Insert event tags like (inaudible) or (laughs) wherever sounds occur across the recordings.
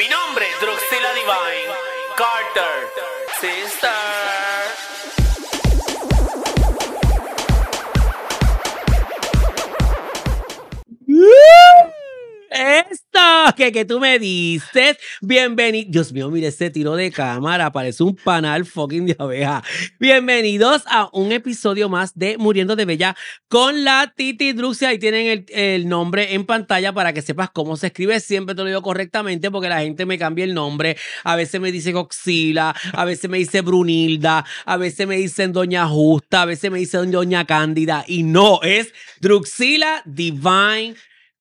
Mi nombre, Droxila Divine, Carter, Sister. esto que, que tú me dices. Bienvenido. Dios mío, mire ese tiro de cámara. Parece un panal fucking de abeja. Bienvenidos a un episodio más de Muriendo de Bella con la Titi Druxia. Ahí tienen el, el nombre en pantalla para que sepas cómo se escribe. Siempre te lo digo correctamente porque la gente me cambia el nombre. A veces me dice Coxila, a veces me dice Brunilda, a veces me dicen Doña Justa, a veces me dicen Doña Cándida. Y no, es Druxila Divine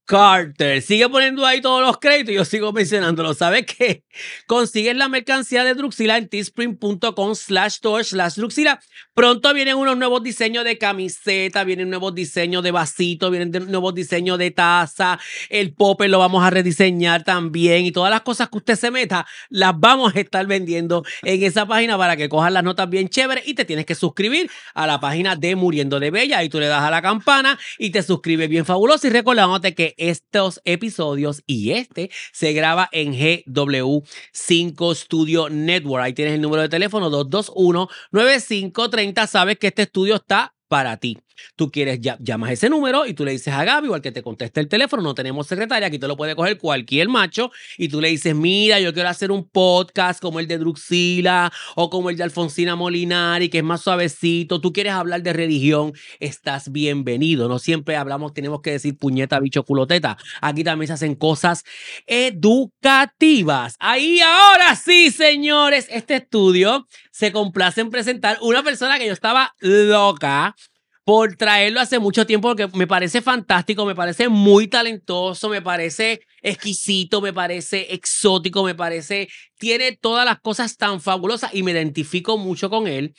Carter. Sigue poniendo ahí todos los créditos y yo sigo mencionándolo. ¿Sabes qué? Consigues la mercancía de Druxila en teespring.com slash store slash Druxila. Pronto vienen unos nuevos diseños de camiseta, vienen nuevos diseños de vasito, vienen nuevos diseños de taza. El popper lo vamos a rediseñar también y todas las cosas que usted se meta las vamos a estar vendiendo en esa página para que cojas las notas bien chéveres y te tienes que suscribir a la página de Muriendo de Bella. y tú le das a la campana y te suscribes bien fabuloso y recordándote que estos episodios y este se graba en GW5 Studio Network. Ahí tienes el número de teléfono 221-9530. Sabes que este estudio está para ti. Tú quieres, llamas ese número y tú le dices a Gabi, o al que te conteste el teléfono, no tenemos secretaria, aquí te lo puede coger cualquier macho y tú le dices, mira, yo quiero hacer un podcast como el de Druxila o como el de Alfonsina Molinari, que es más suavecito, tú quieres hablar de religión, estás bienvenido. No siempre hablamos, tenemos que decir puñeta, bicho, culoteta. Aquí también se hacen cosas educativas. Ahí ahora sí, señores, este estudio se complace en presentar una persona que yo estaba loca por traerlo hace mucho tiempo porque me parece fantástico, me parece muy talentoso, me parece exquisito, me parece exótico, me parece, tiene todas las cosas tan fabulosas y me identifico mucho con él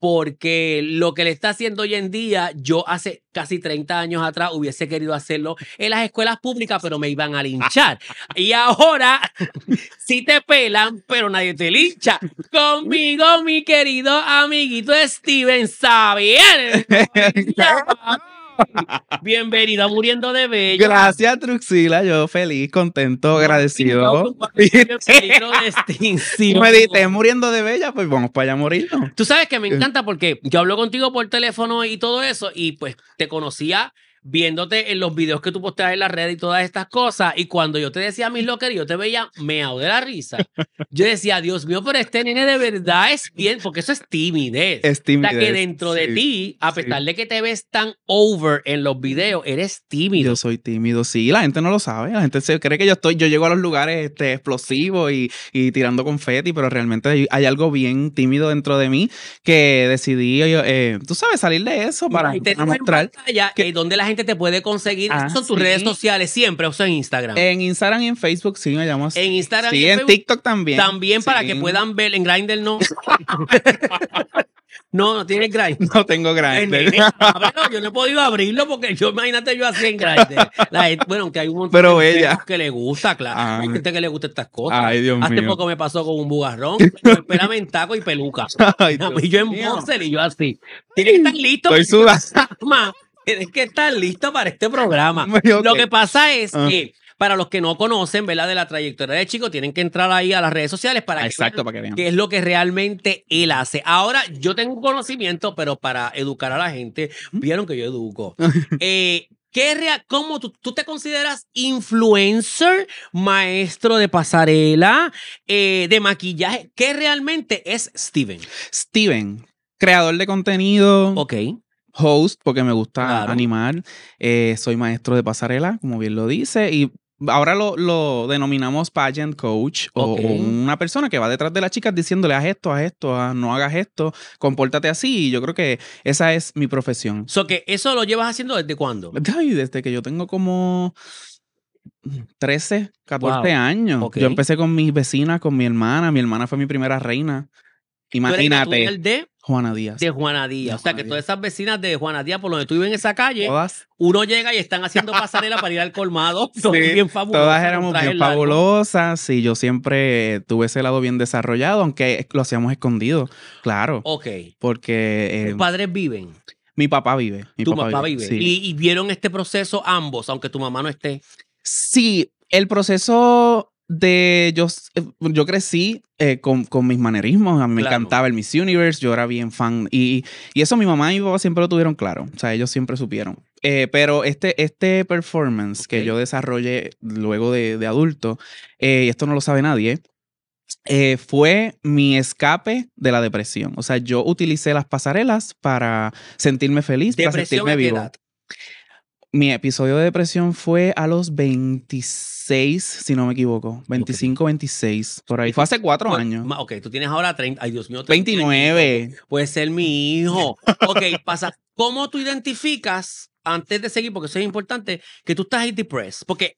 porque lo que le está haciendo hoy en día, yo hace casi 30 años atrás hubiese querido hacerlo en las escuelas públicas, pero me iban a linchar. (laughs) y ahora (laughs) sí te pelan, pero nadie te lincha. Conmigo, mi querido amiguito Steven Xavier. (laughs) Bienvenido muriendo de Bella Gracias, Truxila. Yo feliz, contento, agradecido. Si (laughs) me dices muriendo de bella, pues vamos para allá a morir Tú sabes que me encanta porque yo hablo contigo por teléfono y todo eso, y pues te conocía viéndote en los videos que tú posteas en la red y todas estas cosas. Y cuando yo te decía mis locker, yo te veía meado de la risa. Yo decía, Dios mío, pero este nene de verdad es bien, porque eso es timidez. Es timidez. O sea, que dentro de ti, a pesar de que te ves tan over en los videos, eres tímido. Yo soy tímido, sí. La gente no lo sabe. La gente se cree que yo estoy, yo llego a los lugares este, explosivos y, y tirando confeti, pero realmente hay, algo bien tímido dentro de mí que decidí, yo, eh, tú sabes, salir de eso para, mostrar. Que, eh, donde gente te puede conseguir? Ah, son tus redes sociales siempre, o sea, en Instagram. En Instagram y en Facebook, sí, me llamo así. En Instagram y en, TikTok también. También para que puedan ver en Grindr, no. (laughs) No, no tiene Grindr. No tengo grinder. yo no he podido abrirlo porque yo, imagínate, yo así en Grindr. bueno, aunque hay un montón Pero de gente que le gusta, claro. Ah. Hay gente que le gusta estas cosas. Ay, Dios Hace poco me pasó con un bugarrón, espérame (laughs) en taco y peluca. (laughs) y yo en Monster y yo así. Tiene que estar listo tienes que estar listo para este programa. (laughs) Lo que pasa es ah. que para los que no conocen, ¿verdad? De la trayectoria de Chico, tienen que entrar ahí a las redes sociales para, que, vean qué es lo que realmente él hace. Ahora, yo tengo conocimiento, pero para educar a la gente, vieron que yo educo. (laughs) Eh, ¿Qué ¿Cómo tú, te consideras influencer, maestro de pasarela, eh, de maquillaje? ¿Qué realmente es Steven? Steven, creador de contenido. Ok host porque me gusta animar. Eh, soy maestro de pasarela, como bien lo dice, y ahora lo, denominamos pageant coach o, una persona que va detrás de las chicas diciéndole haz esto, haz esto, ah, no hagas esto, compórtate así. Y yo creo que esa es mi profesión. So que eso lo llevas haciendo desde cuándo? desde que yo tengo como 13, 14 años. Yo empecé con mis vecinas, con mi hermana. Mi hermana fue mi primera reina. Imagínate. ¿Tú de? Juana Díaz. De Juana Díaz. o sea que todas esas vecinas de Juana Díaz, por donde tú vives en esa calle, uno llega y están haciendo pasarela para ir al colmado. (laughs) sí, bien fabulosas. Todas éramos bien fabulosas y yo siempre tuve ese lado bien desarrollado, aunque lo hacíamos escondido, claro. Ok. Porque... Eh, ¿Tus padres viven? Mi papá vive. tu papá, vive. ¿Y, ¿Y vieron este proceso ambos, aunque tu mamá no esté? Sí, el proceso de yo, eh, yo crecí eh, con, mis manerismos, me encantaba el Miss Universe, yo era bien fan y, y, eso mi mamá y mi papá siempre lo tuvieron claro, o sea, ellos siempre supieron. Eh, pero este, este performance que yo desarrollé luego de, adulto, y esto no lo sabe nadie, fue mi escape de la depresión. O sea, yo utilicé las pasarelas para sentirme feliz, para sentirme bien mi episodio de depresión fue a los 26, si no me equivoco. 25, 26. Por ahí. Fue hace cuatro pues, años. Ok, tú tienes ahora 30. Ay, Dios mío. 29. Puede ser mi hijo. ok, pasa. ¿Cómo tú identificas, antes de seguir, porque eso es importante, que tú estás ahí depressed? Porque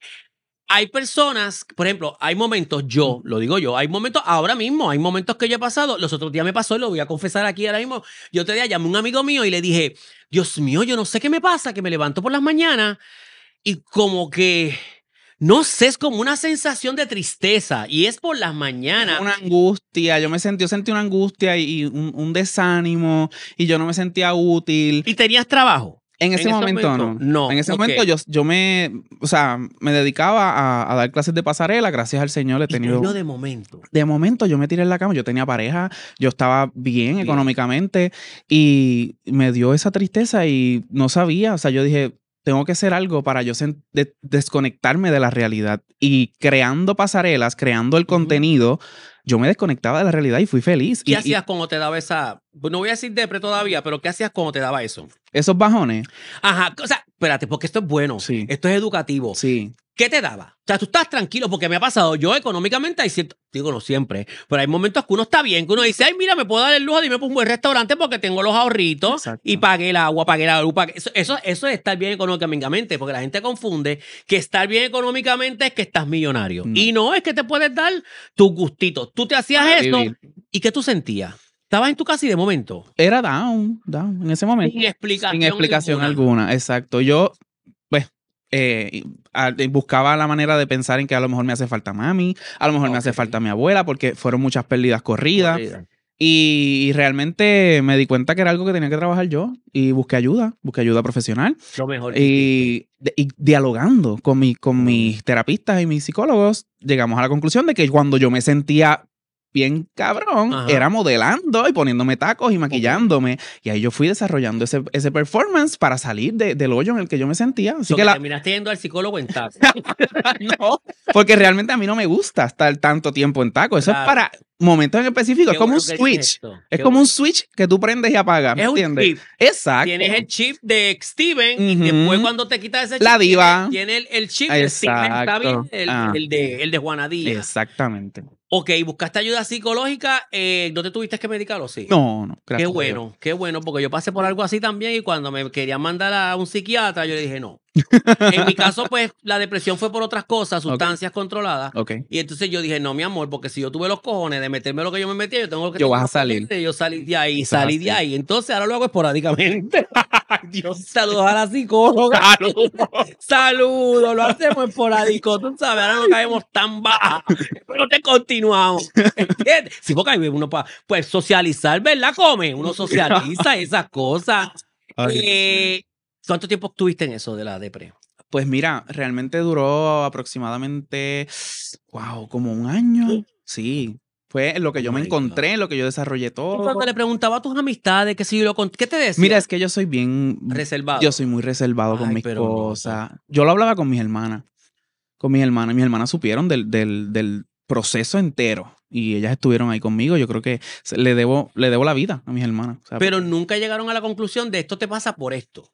hay personas, por ejemplo, hay momentos, yo, mm. lo digo yo, hay momentos, ahora mismo, hay momentos que yo he pasado, los otros días me pasó y lo voy a confesar aquí ahora mismo. Yo te día llamé a un amigo mío y le dije, Dios mío, yo no sé qué me pasa, que me levanto por las mañanas y como que, no sé, es como una sensación de tristeza y es por las mañanas. Una angustia, yo me sentí, yo sentí una angustia y, un desánimo y yo no me sentía útil. ¿Y tenías trabajo? En ese, momento, no. En ese momento yo, yo me, sea, me dedicaba a, dar clases de pasarela, gracias al Señor he tenido... de momento. De momento yo me tiré en la cama, yo tenía pareja, yo estaba bien, económicamente y me dio esa tristeza y no sabía, o sea, yo dije, tengo que hacer algo para yo desconectarme de la realidad. Y creando pasarelas, creando el contenido, yo me desconectaba de la realidad y fui feliz. ¿Qué y, hacías cuando te daba esa, no voy a decir depre todavía, pero ¿qué hacías cuando te daba eso? Esos bajones. Ajá, o sea, espérate, porque esto es bueno, sí. esto es educativo. Sí. ¿Qué te daba? O sea, tú estás tranquilo porque me ha pasado. Yo económicamente hay cierto, digo no siempre, pero hay momentos que uno está bien, que uno dice, ay, mira, me puedo dar el lujo de irme por un buen restaurante porque tengo los ahorritos y pagué el agua, pagué la luz. Eso, eso, es estar bien económicamente, porque la gente confunde que estar bien económicamente es que estás millonario. Y no es que te puedes dar tus gustitos tú te hacías ah, esto y ¿qué tú sentías? Estabas en tu casa y de momento. Era down, down, en ese momento. Sin explicación. Sin explicación alguna, exacto. Yo, pues, eh, buscaba la manera de pensar en que a lo mejor me hace falta mami, a lo mejor me hace falta mi abuela, porque fueron muchas pérdidas corridas. Y, realmente me di cuenta que era algo que tenía que trabajar yo y busqué ayuda, busqué ayuda profesional. Lo mejor. Y, dialogando con, mi, con mm. mis terapistas y mis psicólogos, llegamos a la conclusión de que cuando yo me sentía bien cabrón era modelando y poniéndome tacos y maquillándome. Y ahí yo fui desarrollando ese, performance para salir del hoyo en el que yo me sentía. Así que, terminaste yendo al psicólogo en tacos. (laughs) no, porque realmente a mí no me gusta estar tanto tiempo en tacos. Eso es para momentos en específico. es como un switch. Es como un switch que tú prendes y apagas. ¿Me entiendes? Exacto. Tienes el chip de Steven y después cuando te quitas ese chip. La diva. Tienes, el, chip de Steven el, ah. de, el de Exactamente. Ok, buscaste ayuda psicológica, eh, ¿no te tuviste que medicarlo, sí? No, no, Qué bueno, qué bueno, porque yo pasé por algo así también y cuando me querían mandar a un psiquiatra, yo le dije no. (laughs) en mi caso, pues la depresión fue por otras cosas, sustancias controladas. ok Y entonces yo dije, no, mi amor, porque si yo tuve los cojones de meterme lo que yo me metía, yo tengo que. Yo vas a salir. Yo salí de ahí, salí de ahí. Entonces ahora lo hago esporádicamente. (laughs) Ay, Dios. (laughs) Saludos a la psicóloga. Saludos. (laughs) Lo hacemos esporádico. Tú sabes, ahora no caemos tan baja. Pero te continuamos. ¿Entiendes? uno para pues, socializar, ¿verdad? Come. Uno socializa esas cosas. Eh, ¿Cuánto tiempo estuviste en eso de la depresión? Pues mira, realmente duró aproximadamente, wow, como un año. Sí, fue lo que yo me oh encontré, lo que yo desarrollé todo. Y cuando le preguntaba a tus amistades, que si lo ¿qué te decía? Mira, es que yo soy bien reservado. Yo soy muy reservado con mis cosas. Yo lo hablaba con mis hermanas. Con mis hermanas. Mis hermanas supieron del, proceso entero. Y ellas estuvieron ahí conmigo. Yo creo que le debo, le debo la vida a mis hermanas. Pero nunca llegaron a la conclusión de esto te pasa por esto.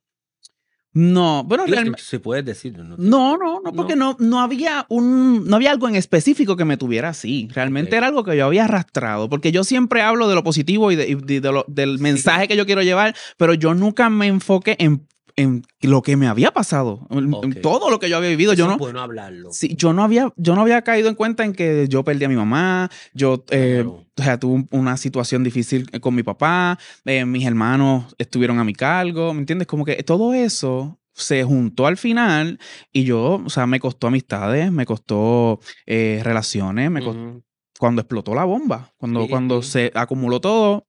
No, bueno, realmente. Se puede decir. No, no, no, porque no. no. había un, no había algo en específico que me tuviera así. Realmente era algo que yo había arrastrado, porque yo siempre hablo de lo positivo y, de, del mensaje que yo quiero llevar, pero yo nunca me enfoqué en en lo que me había pasado, en todo lo que yo había vivido. yo no, puedo hablarlo. yo no había, yo no había caído en cuenta en que yo perdí a mi mamá, yo eh, o sea, tuve una situación difícil eh, con mi papá, eh, mis hermanos estuvieron a mi cargo, ¿me entiendes? Como que todo eso se juntó al final y yo, o sea, me costó amistades, me costó relaciones, me cuando explotó la bomba, cuando, cuando se acumuló todo.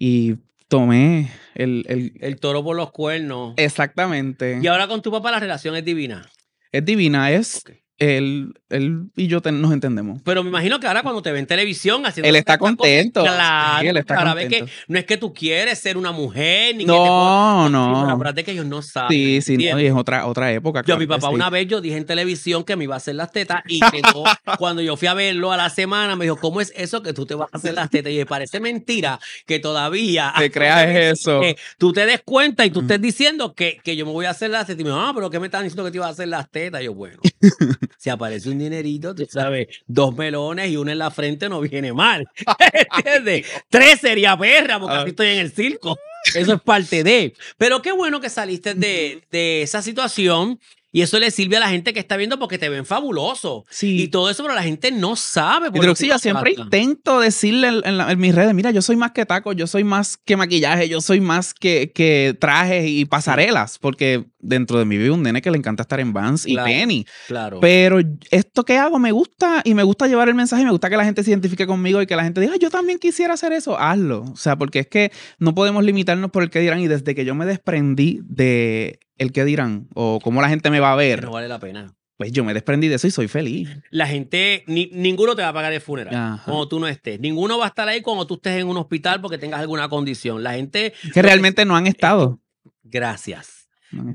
Y tomé el, el, toro por los cuernos. Exactamente. Y ahora con tu papá la relación es divina. Es divina, es él, él y yo nos entendemos. Pero me imagino que ahora cuando te ve en televisión haciendo... Él está contento. claro, él ahora que no es que tú quieres ser una mujer, ni no, que No, La verdad es que ellos no saben. Sí, sí, no, y es otra, otra época. Yo a mi papá una vez yo dije en televisión que me iba a hacer las tetas y (laughs) cuando yo fui a verlo a la semana me dijo, ¿cómo es eso que tú te vas a hacer las tetas? Y me parece mentira que todavía... Te (laughs) creas eso. Que tú te des cuenta y tú mm. estés diciendo que, que yo me voy a hacer las tetas. Y me dijo, ah, pero ¿qué me están diciendo que te iba a hacer las tetas? Y yo, bueno... (laughs) si aparece un dinerito, tú sabes, dos melones y uno en la frente no viene mal. (laughs) (laughs) ¿Entiendes? Tres sería perra, porque aquí ah. estoy en el circo. Eso es parte de. Pero qué bueno que saliste de, de esa situación y eso le sirve a la gente que está viendo porque te ven fabuloso. Sí. Y todo eso, pero la gente no sabe. Pero sí, yo siempre intento decirle en, mis redes, mira, yo soy más que tacos, yo soy más que maquillaje, yo soy más que, que trajes y pasarelas, porque dentro de mí vive un nene que le encanta estar en Vans y Penny. Claro. Pero esto que hago me gusta y me gusta llevar el mensaje, me gusta que la gente se identifique conmigo y que la gente diga, yo también quisiera hacer eso, hazlo. O sea, porque es que no podemos limitarnos por el que dirán y desde que yo me desprendí de el que dirán o cómo la gente me va a ver. No vale la pena. Pues yo me desprendí de eso y soy feliz. La gente, ni, ninguno te va a pagar el funeral Como cuando tú no estés. Ninguno va a estar ahí cuando tú estés en un hospital porque tengas alguna condición. La gente... Que realmente no han estado. Gracias.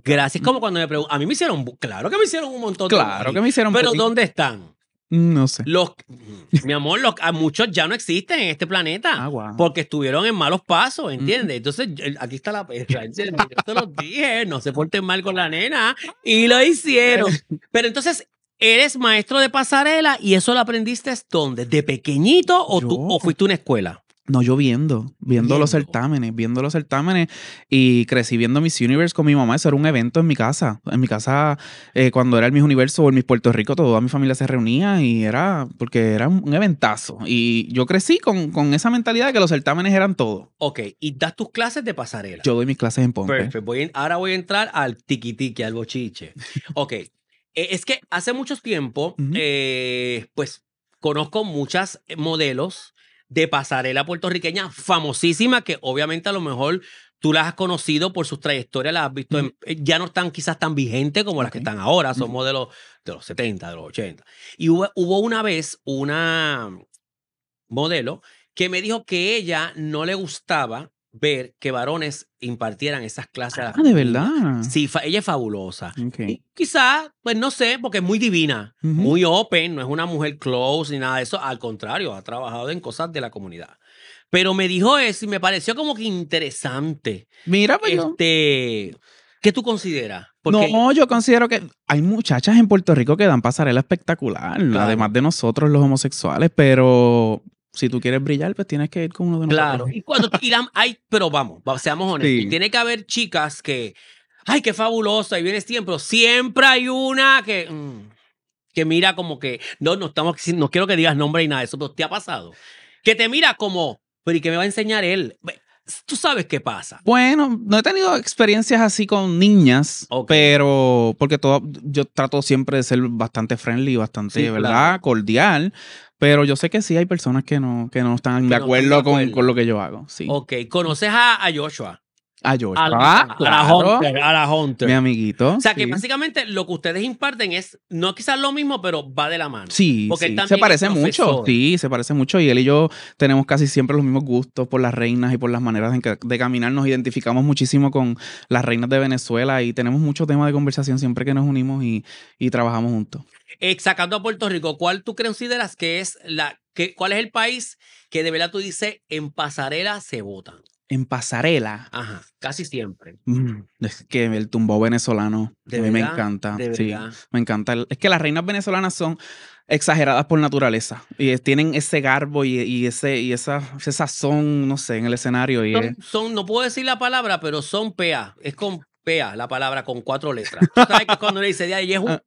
Gracias. Como cuando me preguntan, a mí me hicieron, claro que me hicieron un montón Claro que me hicieron... Pero ¿dónde están? No sé. Los, mi amor, los, a muchos ya no existen en este planeta. Ah, porque estuvieron en malos pasos, ¿entiendes? Mm. Entonces, aquí está la perra. Yo lo dije, no se porten mal con la nena. Y lo hicieron. Pero entonces, eres maestro de pasarela y eso lo aprendiste ¿dónde? ¿De pequeñito o, tú, o fuiste a una escuela? No, yo viendo, viendo, los certámenes, viendo los certámenes y crecí viendo Miss Universe con mi mamá. Eso era un evento en mi casa. En mi casa, eh, cuando era el Miss Universo o en Miss Puerto Rico, toda mi familia se reunía y era porque era un eventazo. Y yo crecí con, esa mentalidad de que los certámenes eran todo. Ok, y das tus clases de pasarela. Yo doy mis clases en Ponce. Perfecto. ahora voy a entrar al tiquitique, al bochiche. (laughs) ok, e, es que hace mucho tiempo, eh, pues conozco muchas modelos de pasarela puertorriqueña famosísima que obviamente a lo mejor tú las has conocido por sus trayectorias, las has visto, mm. eh, ya no están quizás tan vigentes como las que están ahora, son mm. modelos de los 70, de los 80. Y hubo, hubo, una vez una modelo que me dijo que ella no le gustaba ver que varones impartieran esas clases. Ah, de verdad. Sí, ella es fabulosa. Quizás, pues no sé, porque es muy divina, muy open, no es una mujer close ni nada de eso. Al contrario, ha trabajado en cosas de la comunidad. Pero me dijo eso y me pareció como que interesante. Mira, pues este, ¿Qué tú consideras? No, yo considero que hay muchachas en Puerto Rico que dan pasarela espectacular, además de nosotros los homosexuales, pero si tú quieres brillar, pues tienes que ir con uno de nosotros. Claro. Y cuando y hay, pero vamos, seamos honestos. Tiene que haber chicas que, ay, qué fabulosa, y vienes este tiempo. Siempre hay una que, mm, que mira como que, no, no estamos, no quiero que digas nombre y nada de eso, pero te ha pasado. Que te mira como, pero ¿y qué me va a enseñar él? Tú sabes qué pasa. Bueno, no he tenido experiencias así con niñas, pero porque todo, yo trato siempre de ser bastante friendly, bastante, ¿verdad? Cordial pero yo sé que sí hay personas que no, que no están de acuerdo, con, con, lo que yo hago. Sí. Ok, ¿conoces a, a Joshua? Ah, ah, a George. A, la Hunter, Mi amiguito. O sea, que básicamente lo que ustedes imparten es, no quizás lo mismo, pero va de la mano. Sí, porque se parece mucho. Sí, se parece mucho. Y él y yo tenemos casi siempre los mismos gustos por las reinas y por las maneras de caminar. Nos identificamos muchísimo con las reinas de Venezuela y tenemos muchos temas de conversación siempre que nos unimos y, trabajamos juntos. Eh, sacando a Puerto Rico, ¿cuál tú consideras que es la, cuál es el país que de verdad tú dices en pasarela se vota? en pasarela. Ajá, casi siempre. Mm, es que el tumbó venezolano, ¿De a mí me encanta. me encanta. Es que las reinas venezolanas son exageradas por naturaleza y tienen ese garbo y, ese y esa sazón, no sé, en el escenario. Y son, no puedo decir la palabra, pero son pea. Es con pea la palabra con cuatro letras. ¿Tú sabes que cuando le dice, ella es un ah,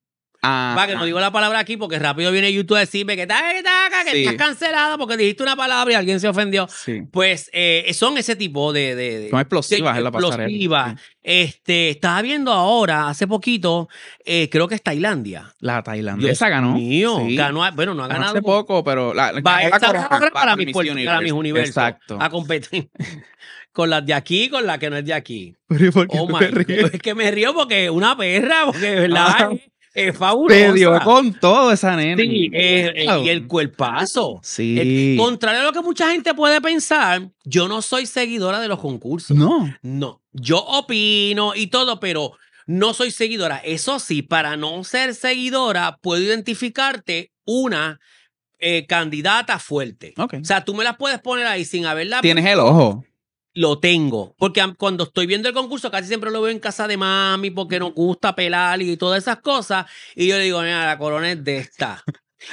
Ah, que no digo la palabra aquí porque rápido viene YouTube a decirme que, está estás cancelada porque dijiste una palabra y alguien se ofendió. Pues eh, son ese tipo de... son explosivas en la pasarela. Explosivas. Este, estaba viendo ahora, hace poquito, eh, creo que es Tailandia. La Tailandia. Esa ganó. Mío, ganó, bueno, no ha ganado. Hace poco, pero la, va, a estar para, mis, mis universos. Exacto. A competir. (laughs) con las de aquí con las que no es de aquí. ¿por qué oh Es que me río porque una perra, porque de verdad. Ah es fabulosa. Te con todo esa nena. y el cuerpazo. Sí. contrario a lo que mucha gente puede pensar, yo no soy seguidora de los concursos. No. No. Yo opino y todo, pero no soy seguidora. Eso sí, para no ser seguidora, puedo identificarte una eh, candidata fuerte. O sea, tú me las puedes poner ahí sin haberla. Tienes el ojo lo tengo. Porque cuando estoy viendo el concurso, casi siempre lo veo en casa de mami porque nos gusta pelar y todas esas cosas. Y yo le digo, mira, la corona es de esta.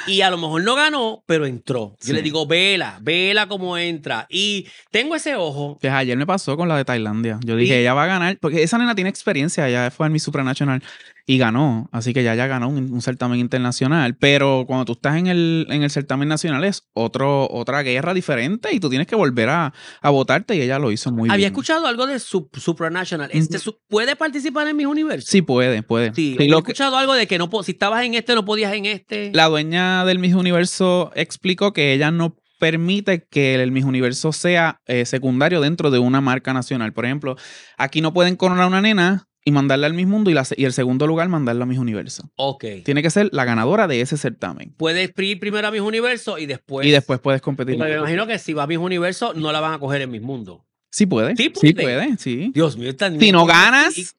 Y a lo mejor no ganó, pero entró. Yo le digo, vela, vela cómo entra. Y tengo ese ojo. que ayer me pasó con la de Tailandia. Yo dije, ella va a ganar, porque esa nena tiene experiencia, ya fue en mi supranacional y ganó. Así que ya ya ganó un, certamen internacional. Pero cuando tú estás en el, en el certamen nacional es otro, otra guerra diferente y tú tienes que volver a, votarte y ella lo hizo muy bien. Había escuchado algo de ¿Este su supranational. Este, ¿Puede participar en mis Universo? Sí, puede, puede. Sí, he escuchado algo de que no si estabas en este, no podías en este. La dueña del Miss Universo explicó que ella no permite que el Miss Universo sea eh, secundario dentro de una marca nacional. Por ejemplo, aquí no pueden coronar una nena y mandarla al mismo Mundo y, la, y el segundo lugar mandarla a mis Universo. Ok. Tiene que ser la ganadora de ese certamen. Puedes ir primero a mis Universo y después. Y después puedes competir. Pero me imagino que si va a mis Universo no la van a coger en mis Mundo. Sí puede. Sí puede. Sí, Dios mío, tan Si no ganas,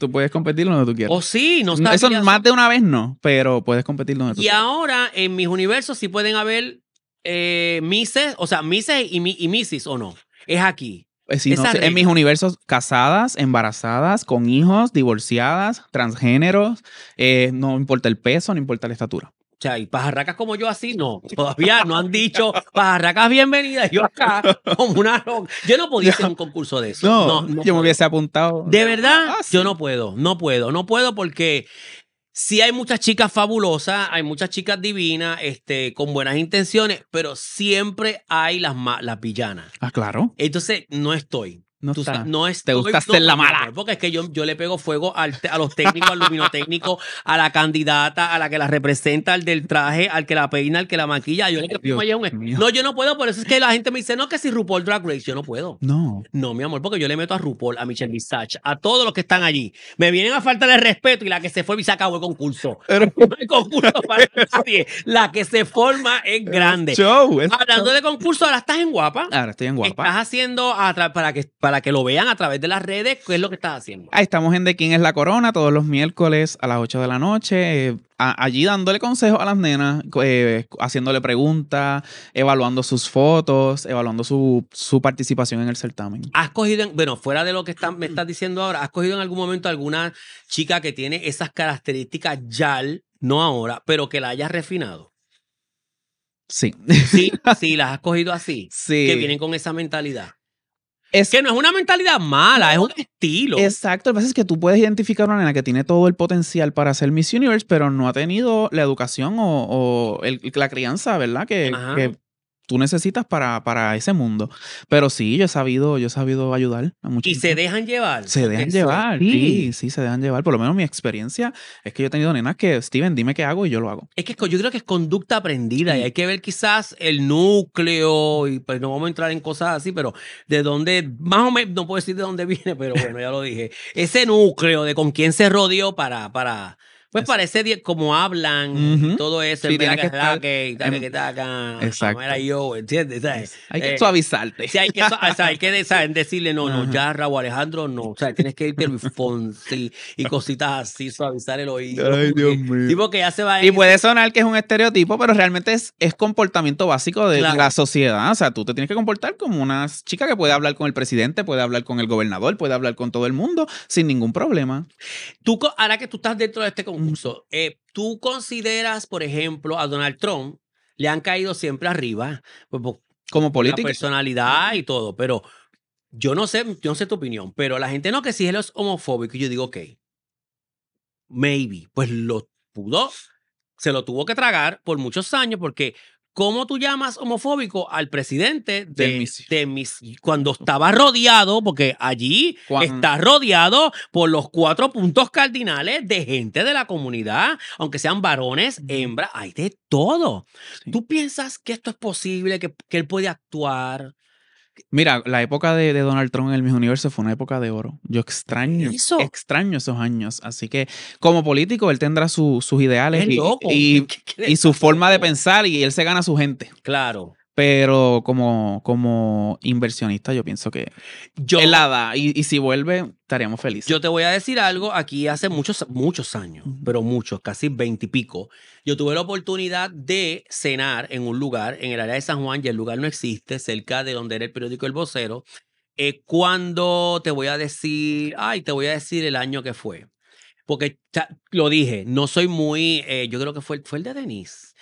Tú puedes competir donde tú quieras. O oh, sí, no mm, está. Eso más de una vez no, pero puedes competir donde tú quieras. Y ahora en mis Universo sí pueden haber eh, Mises, o sea, Mises y, y o no. Es aquí. Eh, en mis universos, casadas, embarazadas, con hijos, divorciadas, transgéneros, eh, no importa el peso, no importa la estatura. O sea, y pajarracas como yo así, no. Todavía no han dicho pajarracas bienvenidas. Yo acá, (laughs) como una loca. Yo no podía hacer un concurso de eso. No, yo me hubiese apuntado. De verdad, ah, yo no puedo, no puedo, no puedo porque Sí hay muchas chicas fabulosas, hay muchas chicas divinas, este, con buenas intenciones, pero siempre hay las, las villanas. Ah, claro. Entonces, no estoy. No, está. no es, te gusta la mala. Porque es que yo, yo le pego fuego al, a los técnicos, al luminotécnico, a la candidata, a la que la representa, al del traje, al que la peina, al que la maquilla. Yo le un... No, yo no puedo, por eso es que la gente me dice, no, que si RuPaul Drag Race, yo no puedo. No. No, mi amor, porque yo le meto a RuPaul, a Michelle Visage, a todos los que están allí. Me vienen a faltar el respeto y la que se fue y se acabó el concurso. (laughs) concurso para nadie. La que se forma es grande. Hablando de concurso, ahora estás en guapa. Ahora estoy en guapa. Estás haciendo para que para para que lo vean a través de las redes, qué es lo que estás haciendo. Ahí estamos en De Quién es la Corona todos los miércoles a las 8 de la noche. Eh, allí dándole consejos a las nenas, eh, haciéndole preguntas, evaluando sus fotos, evaluando su, su, participación en el certamen. ¿Has cogido, bueno, fuera de lo que me estás diciendo ahora, ¿has cogido en algún momento alguna chica que tiene esas características ya? no ahora, pero que la hayas refinado? Sí. Sí, (laughs) sí, las has cogido así. Que vienen con esa mentalidad. Es, que no es una mentalidad mala, es un estilo. Exacto, lo que pasa es que tú puedes identificar a una nena que tiene todo el potencial para ser Miss Universe, pero no ha tenido la educación o, la crianza, ¿verdad? que, tú necesitas para, para, ese mundo. Pero sí, yo he sabido, yo he sabido ayudar a muchos. ¿Y se dejan llevar? Se dejan llevar, sí. sí. se dejan llevar. Por lo menos mi experiencia es que yo he tenido nenas que, Steven, dime qué hago y yo lo hago. Es que yo creo que es conducta aprendida y hay que ver quizás el núcleo y pues no vamos a entrar en cosas así, pero de dónde, más o menos, no puedo decir de dónde (laughs) viene, pero bueno, ya lo dije. Ese núcleo de con quién se rodeó para... para pues parece como hablan, todo eso, sí, que, que, Era yo, ¿entiendes? Hay que eh, suavizarte. hay que, que decirle, no, no, ya Raúl Alejandro, no. O sea, tienes que irte Fonsi y cositas así, suavizar el oído. Ay, Dios mío. que y puede sonar que es un estereotipo, pero realmente es, es comportamiento básico de la sociedad. O sea, tú te tienes que comportar como una chica que puede hablar con el presidente, puede hablar con el gobernador, puede hablar con todo el mundo sin ningún problema. Tú, ahora que tú estás dentro de este eh, ¿Tú consideras, por ejemplo, a Donald Trump le han caído siempre arriba? Pues, Como político. La personalidad y todo, pero yo no sé, yo no sé tu opinión, pero la gente no que si él es homofóbico, yo digo, ok, maybe, pues lo pudo, se lo tuvo que tragar por muchos años porque ¿Cómo tú llamas homofóbico al presidente de, de, mis, cuando estaba rodeado, porque allí está rodeado por los cuatro puntos cardinales de gente de la comunidad, aunque sean varones, hembras, hay de todo. ¿Tú piensas que esto es posible, que, que él puede actuar? Mira, la época de, Donald Trump en el mismo Universo fue una época de oro. Yo extraño, extraño esos años. Así que como político, él tendrá sus ideales y, y, su forma de pensar y él se gana a su gente. Claro. Pero como, como inversionista, yo pienso que yo, la Y, si vuelve, estaríamos felices. Yo te voy a decir algo. Aquí hace muchos, muchos años, pero muchos, casi veintipico, yo tuve la oportunidad de cenar en un lugar, en el área de San Juan, y el lugar no existe, cerca de donde era el periódico El Vocero. Eh, cuando te voy a decir, ay, te voy a decir el año que fue. Porque lo dije, no soy muy, eh, yo creo que fue, fue el de Denise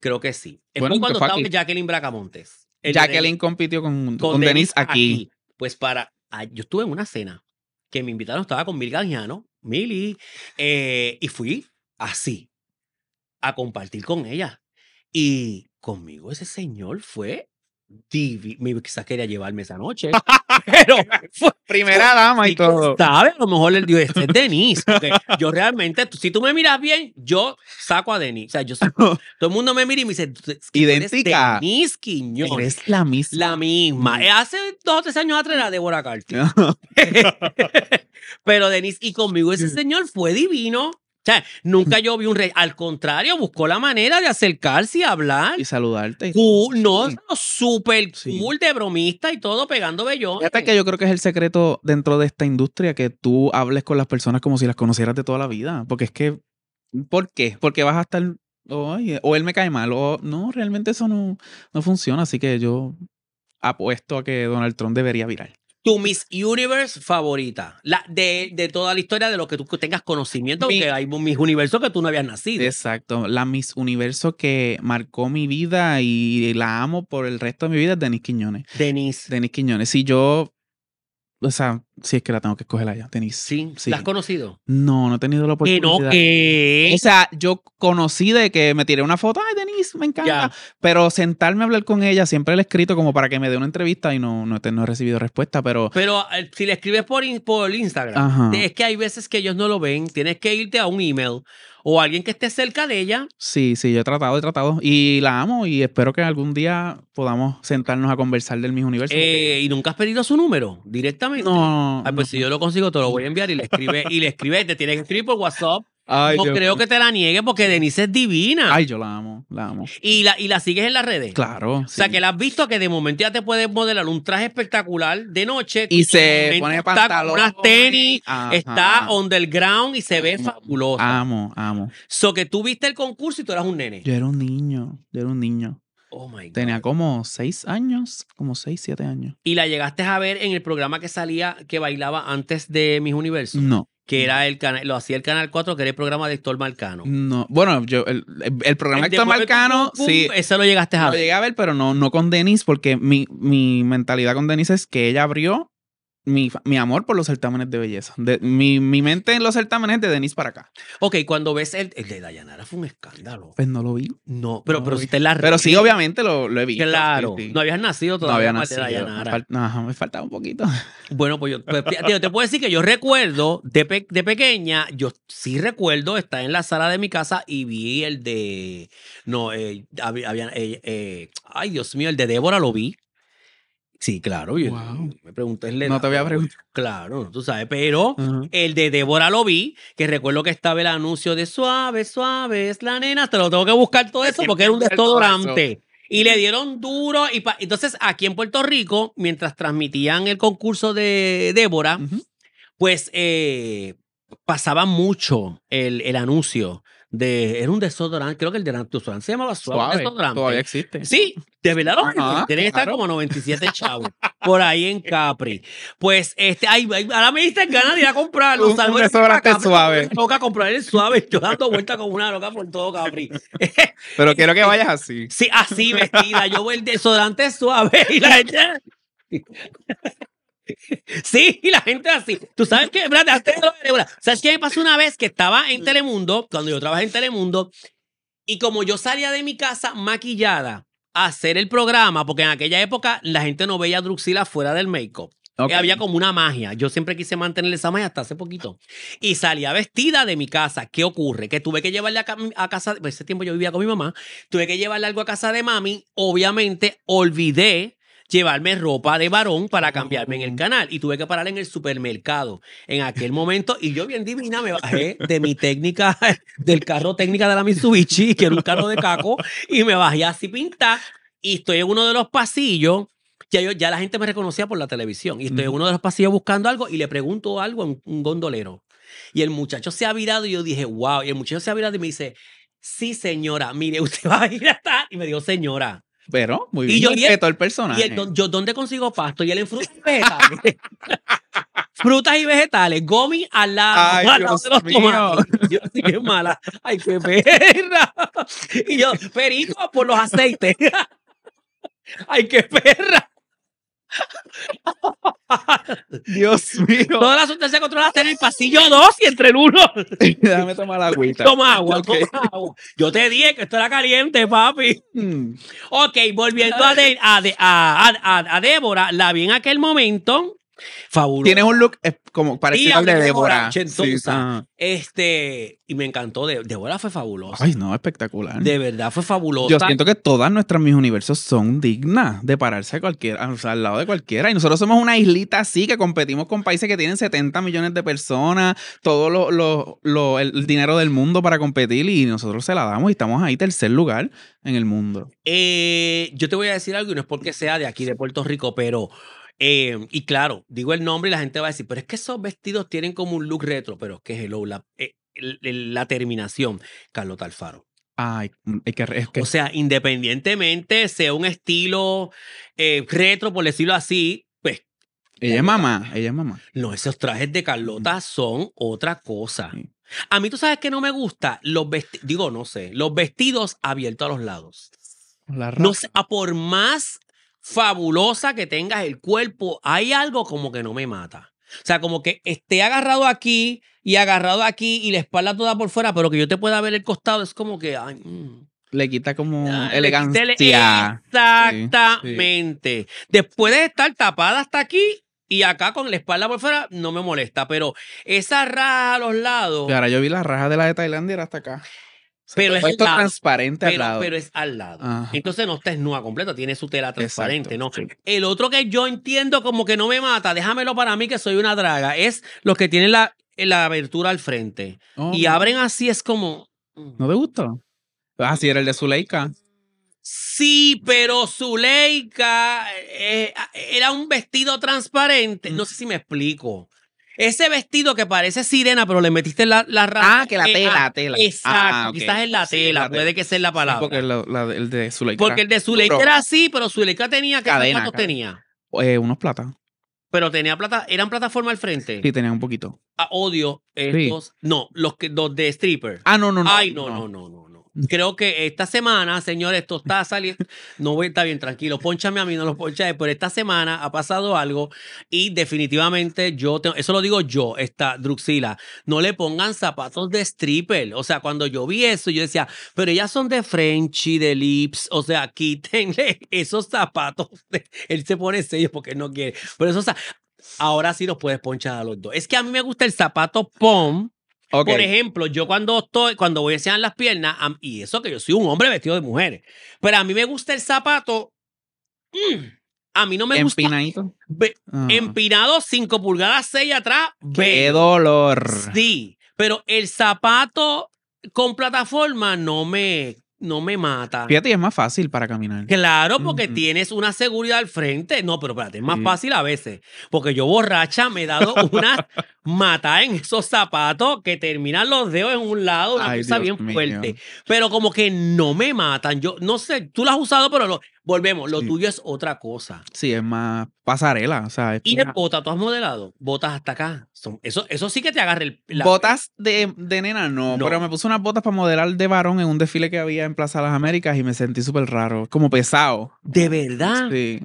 Creo que sí. Es cuando estaba Jacqueline Bracamontes. Jacqueline compitió con, Denise aquí. Pues para. Ah, yo estuve en una cena que me invitaron, estaba con Mil Gagnano, Mili, eh, y fui así a compartir con ella. Y conmigo ese señor fue Quizás quería llevarme esa noche. (laughs) (laughs) pero primera dama y, todo. ¿Sabes? A lo mejor el dio este es Denis. yo realmente, si tú me miras bien, yo saco a Denis. O sea, yo (laughs) Todo el mundo me mira y me dice, idéntica. Denis Quiñón. Eres la misma. La misma. Eh, hace dos o tres años atrás era Débora Carter. (laughs) pero Denis y conmigo ese señor fue divino sea, nunca mm. yo vi un rey. Al contrario, buscó la manera de acercarse y hablar. Y saludarte. Tú no, súper cool de bromista y todo pegando bellón. Fíjate que yo creo que es el secreto dentro de esta industria que tú hables con las personas como si las conocieras de toda la vida. Porque es que, ¿por qué? Porque vas a estar, o él me cae mal, o no, realmente eso no, no funciona. Así que yo apuesto a que Donald Trump debería virar. Tu Miss Universe favorita. La, de, toda la historia de lo que tú tengas conocimiento, porque hay un Miss Universo que tú no habías nacido. Exacto. La Miss Universo que marcó mi vida y la amo por el resto de mi vida es Denis Quiñones. Denis. Denis Quiñones. Si yo o sea, si es que la tengo que escoger allá. Tenis. Sí, sí. ¿La has conocido? No, no he tenido la oportunidad. Que no, que. O sea, yo conocí de que me tiré una foto, ay, Denise, me encanta. Pero sentarme a hablar con ella, siempre le he escrito como para que me dé una entrevista y no, no, te, no he recibido respuesta, pero. Pero eh, si le escribes por, por Instagram, es que hay veces que ellos no lo ven, tienes que irte a un email o alguien que esté cerca de ella. Sí, sí, yo he tratado, he tratado. Y la amo y espero que algún día podamos sentarnos a conversar del mismo universo. Eh, ¿Y nunca has pedido su número directamente? No. Ah, pues si yo lo consigo, te lo voy a enviar y le escribe, y le escribe, te tiene que escribir por WhatsApp no creo que te la niegue porque Denise es divina. Ay, yo la amo, la amo. ¿Y la, y la sigues en las redes? Claro. O sea, que la has visto que de momento ya te puedes modelar un traje espectacular de noche. Y se pone pantalón. Unas tenis, está está underground y se ve amo, Amo, amo. So que tú viste el concurso y tú eras un nene. Yo era un niño, yo era un niño. Oh my God. Tenía como seis años, como seis, siete años. ¿Y la llegaste a ver en el programa que salía, que bailaba antes de Mis Universos? No que era el canal, lo hacía el Canal 4, que era el programa de Héctor Marcano. No, bueno, yo, el, programa de Héctor Marcano, sí. Eso lo llegaste a ver. Lo llegué a ver, pero no, no con Denise, porque mi, mi mentalidad con Denise es que ella abrió mi, amor por los certámenes de belleza. De, mi, mente en los certámenes de Denise para acá. Ok, cuando ves el, de Dayanara fue un escándalo. Pues no lo vi. No, pero, sí, obviamente lo, he visto. Claro. No habías nacido todavía. No nacido. Dayanara. Me, me faltaba un poquito. (laughs) Bueno, pues yo pues, te puedo decir que yo recuerdo de, de pequeña, yo sí recuerdo estar en la sala de mi casa y vi el de. No, eh, había. Eh, eh, ay, Dios mío, el de Débora lo vi. Sí, claro. Yo, Me pregunté, No te voy a preguntar. Claro, tú sabes. Pero el de Débora lo vi, que recuerdo que estaba el anuncio de suave, suave, es la nena. Te lo tengo que buscar todo eso porque era un desodorante. Y le dieron duro. Y Entonces, aquí en Puerto Rico, mientras transmitían el concurso de Débora, pues eh, pasaba mucho el, el anuncio de era un desodorante, creo que el desodorante se llama Suave, desodorante. Todavía existe. Sí, de verdad lo Ajá, tienen que estar como 97 chavos por ahí en Capri. Pues este, ahora me diste ganas de ir a comprarlo. Un, desodorante suave suave. Toca comprar el suave, yo dando vuelta como una loca por todo Capri. (laughs) Pero quiero que vayas así. Sí, así vestida. Yo voy el desodorante suave y la gente (laughs) (laughs) Sí, y la gente así. Tú sabes qué? ¿sabes qué me pasó una vez que estaba en Telemundo, cuando yo trabajé en Telemundo, y como yo salía de mi casa maquillada a hacer el programa, porque en aquella época la gente no veía a Druxila fuera del make-up. Eh, había como una magia. Yo siempre quise mantener esa magia hasta hace poquito. Y salía vestida de mi casa. ¿Qué ocurre? Que tuve que llevarle a, casa. Por ese tiempo yo vivía con mi mamá. Tuve que llevarle algo a casa de mami. Obviamente olvidé llevarme ropa de varón para cambiarme en el canal. Y tuve que parar en el supermercado en aquel momento. Y yo, bien divina, me bajé de mi técnica, (laughs) del carro técnica de la Mitsubishi, que era un carro de caco, y me bajé así pintar. Y estoy en uno de los pasillos ya, yo, ya la gente me reconocía por la televisión. Y estoy en uno de los pasillos buscando algo y le pregunto algo a un, gondolero. Y el muchacho se ha virado y yo dije, wow. Y el muchacho se ha virado y me dice, sí, señora, mire, (laughs) usted va a ir a estar. Y me dijo, señora. Pero, muy bien. Y yo respeto el, personaje. Y yo, ¿dónde consigo pasto? Y él en frutas (laughs) y vegetales. frutas y vegetales. Gomi al lado. Ay, Yo sí que mala. Ay, qué perra. Y yo, perico por los aceites. (laughs) Ay, qué perra. (laughs) Dios mío. Toda la sustancia controlada está en el pasillo 2 y entre el 1. (laughs) Déjame tomar la agüita. Toma agua, toma agua. Yo te dije que esto era caliente, papi. Mm. Ok, volviendo a, a, a, Débora, la vi en aquel momento Fabuloso. Tienes un look eh, como parecido al de Débora. Ah, este, y me encantó. De, Débora fue fabulosa. Ay, no, espectacular. De verdad fue fabulosa. Yo siento que todas nuestras mis universos son dignas de pararse cualquiera, al lado de cualquiera. Y nosotros somos una islita así que competimos con países que tienen 70 millones de personas, todo lo, el dinero del mundo para competir y nosotros se la damos y estamos ahí tercer lugar en el mundo. Eh, yo te voy a decir algo y no es porque sea de aquí, de Puerto Rico, pero Em, y claro, digo el nombre y la gente va a decir, pero es que esos vestidos tienen como un look retro, pero es que es la, la terminación, Carlota Alfaro. Ay, mm, es que, O sea, independientemente sea un estilo eh, retro, por decirlo así, pues... Ella es mamá, ella es mamá. No, esos trajes de mm. Carlota son otra cosa. A mí tú sabes que no me gusta los vestidos, digo, no sé, los vestidos abiertos a los lados. no sé, a por más fabulosa que tengas el cuerpo, hay algo como que no me mata. O sea, como que esté agarrado aquí y agarrado aquí y la espalda toda por fuera, pero que yo te pueda ver el costado, es como que. Mm. Le quita como elegancia. exactamente. Después de estar tapada hasta aquí y acá con la espalda por fuera, no me molesta, pero esa raja a los lados. Ahora yo vi la raja de la de Tailandia era hasta acá. Pero es, transparente al lado. Pero es al lado. Entonces no está desnuda completa, tiene su tela transparente, ¿no? El otro que yo entiendo como que no me mata, déjamelo para mí que soy una draga, es los que tienen la, la abertura al frente. Oh, y abren así, es como. Mm. ¿No me gusta? así ah, era el de Zuleika. Sí, pero Zuleika eh, eh, era un vestido transparente. No mm. sé si me explico. Ese vestido que parece sirena, pero le metiste la, la Ah, que la eh, tela, la ah, tela. Exacto, ah, quizás es la tela, puede que sea la palabra. porque la, el de suleika Porque el de suleika era así, pero Zuleika tenía, ¿qué platos tenía? Eh, unos plata. Pero tenía plata, eran plataformas al frente. Sí, tenía un poquito. Ah, odio estos. No, los, que, los de stripper. Ah, no, no, no. Ay, no, no, no. no Creo que esta semana, señores, esto está saliendo. No voy bien tranquilo. Ponchame a mí, no lo ponchais Pero esta semana ha pasado algo y definitivamente yo, tengo, eso lo digo yo, esta Druxila, no le pongan zapatos de stripper. O sea, cuando yo vi eso, yo decía, pero ellas son de Frenchy, de Lips. O sea, quítenle (laughs) esos zapatos. (laughs) él se pone sellos porque no quiere. Pero eso, o sea, ahora sí los puedes ponchar a los dos. Es que a mí me gusta el zapato POM por ejemplo, yo cuando estoy, cuando voy a enseñar las piernas, y eso que yo soy un hombre vestido de mujeres, pero a mí me gusta el zapato. Mm, a mí no me gusta. Empinadito. Ah. Empinado, 5 pulgadas, 6 atrás. ¡Qué dolor! Sí, pero el zapato con plataforma no me, no me mata. Fíjate, es más fácil para caminar. Claro, porque tienes una seguridad al frente. No, pero espérate, es más fácil a veces. Porque yo borracha me he dado (laughs) una mata en esos zapatos que terminan los dedos en un lado, una cosa bien fuerte. Pero como que no me matan. Yo no sé, tú lo has usado, pero Volvemos, lo tuyo es otra cosa. Sí, es más pasarela. O sea, y de botas, tú has modelado. Botas hasta acá. eso, eso sí que te agarra el. Botas de, nena, no, no, Pero me puse unas botas para modelar de varón en un desfile que había en Plaza de las Américas y me sentí súper raro. Como pesado. De verdad. Sí.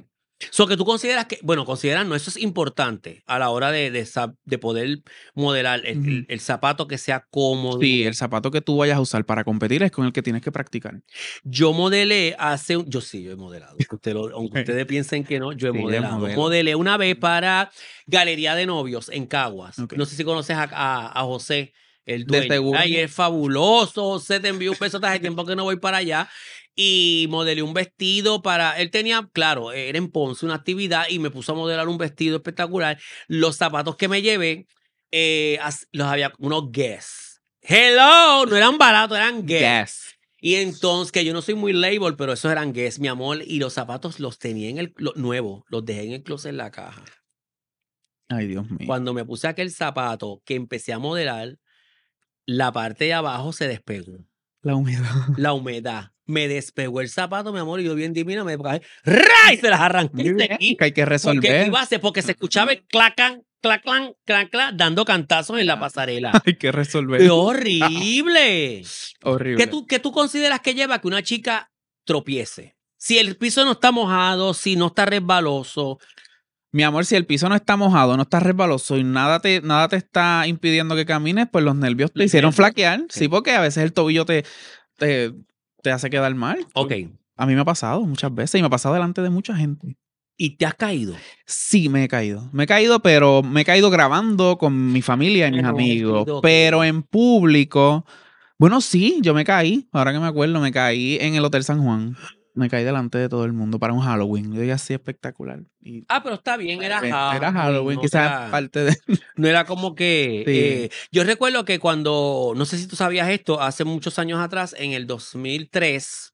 So que tú consideras que, bueno, considerando, no, eso es importante a la hora de, de, poder modelar el, zapato que sea cómodo. Sí, el zapato que tú vayas a usar para competir es con el que tienes que practicar. Yo modelé hace, yo sí, yo he modelado, (laughs) aunque ustedes piensen que no, yo he modelado. Modelé una vez para Galería de Novios en Caguas. No sé si conoces a, José. El dueño. Ay, es fabuloso. José, te envió un beso. de tiempo que no voy para allá y modelé un vestido para. Él tenía, claro, era en Ponce una actividad y me puso a modelar un vestido espectacular. Los zapatos que me llevé, eh, los había unos guess. Hello, no eran baratos, eran guess. Y entonces, que yo no soy muy label, pero esos eran guess, mi amor. Y los zapatos los tenía en el Nuevo los dejé en el closet en la caja. Ay, Dios mío. Cuando me puse aquel zapato que empecé a modelar, la parte de abajo se despegó. La humedad. La humedad me despegó el zapato, mi amor, y yo bien divina, me ¡Ray! se las arranqué hay que resolver. Porque, iba a hacer, porque se escuchaba el clacan, claclan, claclan, dando cantazos en la ah, pasarela. (laughs) Hay que resolver. (laughs) ¡Qué horrible! horrible. ¿Qué tú, tú consideras que lleva que una chica tropiece? Si el piso no está mojado, si no está resbaloso, mi amor, si el piso no está mojado, no está resbaloso y nada te, nada te está impidiendo que camines, pues los nervios te hicieron flaquear. Sí, porque a veces el tobillo te te hace quedar mal. Ok. A mí me ha pasado muchas veces y me ha pasado delante de mucha gente. ¿Y te has caído? Sí, me he caído. Me he caído, pero me he caído grabando con mi familia y mis amigos. pero en público. Bueno, sí, yo me caí. Ahora que me acuerdo, me caí en el Hotel San Juan me caí delante de todo el mundo para un Halloween. Yo así espectacular. ah, pero está bien, era Halloween. Era Halloween, quizás parte de. (laughs) No era como que. Eh, yo recuerdo que cuando, no sé si tú sabías esto, hace muchos años atrás, en el 2003,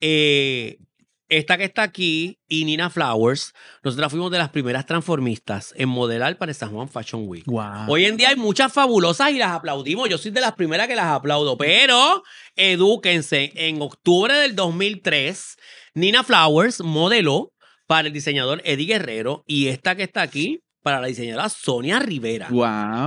eh, esta que está aquí y Nina Flowers, nosotras fuimos de las primeras transformistas en modelar para San Juan Fashion Week. Hoy en día hay muchas fabulosas y las aplaudimos. Yo soy de las primeras que las aplaudo, pero edúquense. En octubre del 2003, Nina Flowers modeló para el diseñador Eddie Guerrero y esta que está aquí para la diseñadora Sonia Rivera.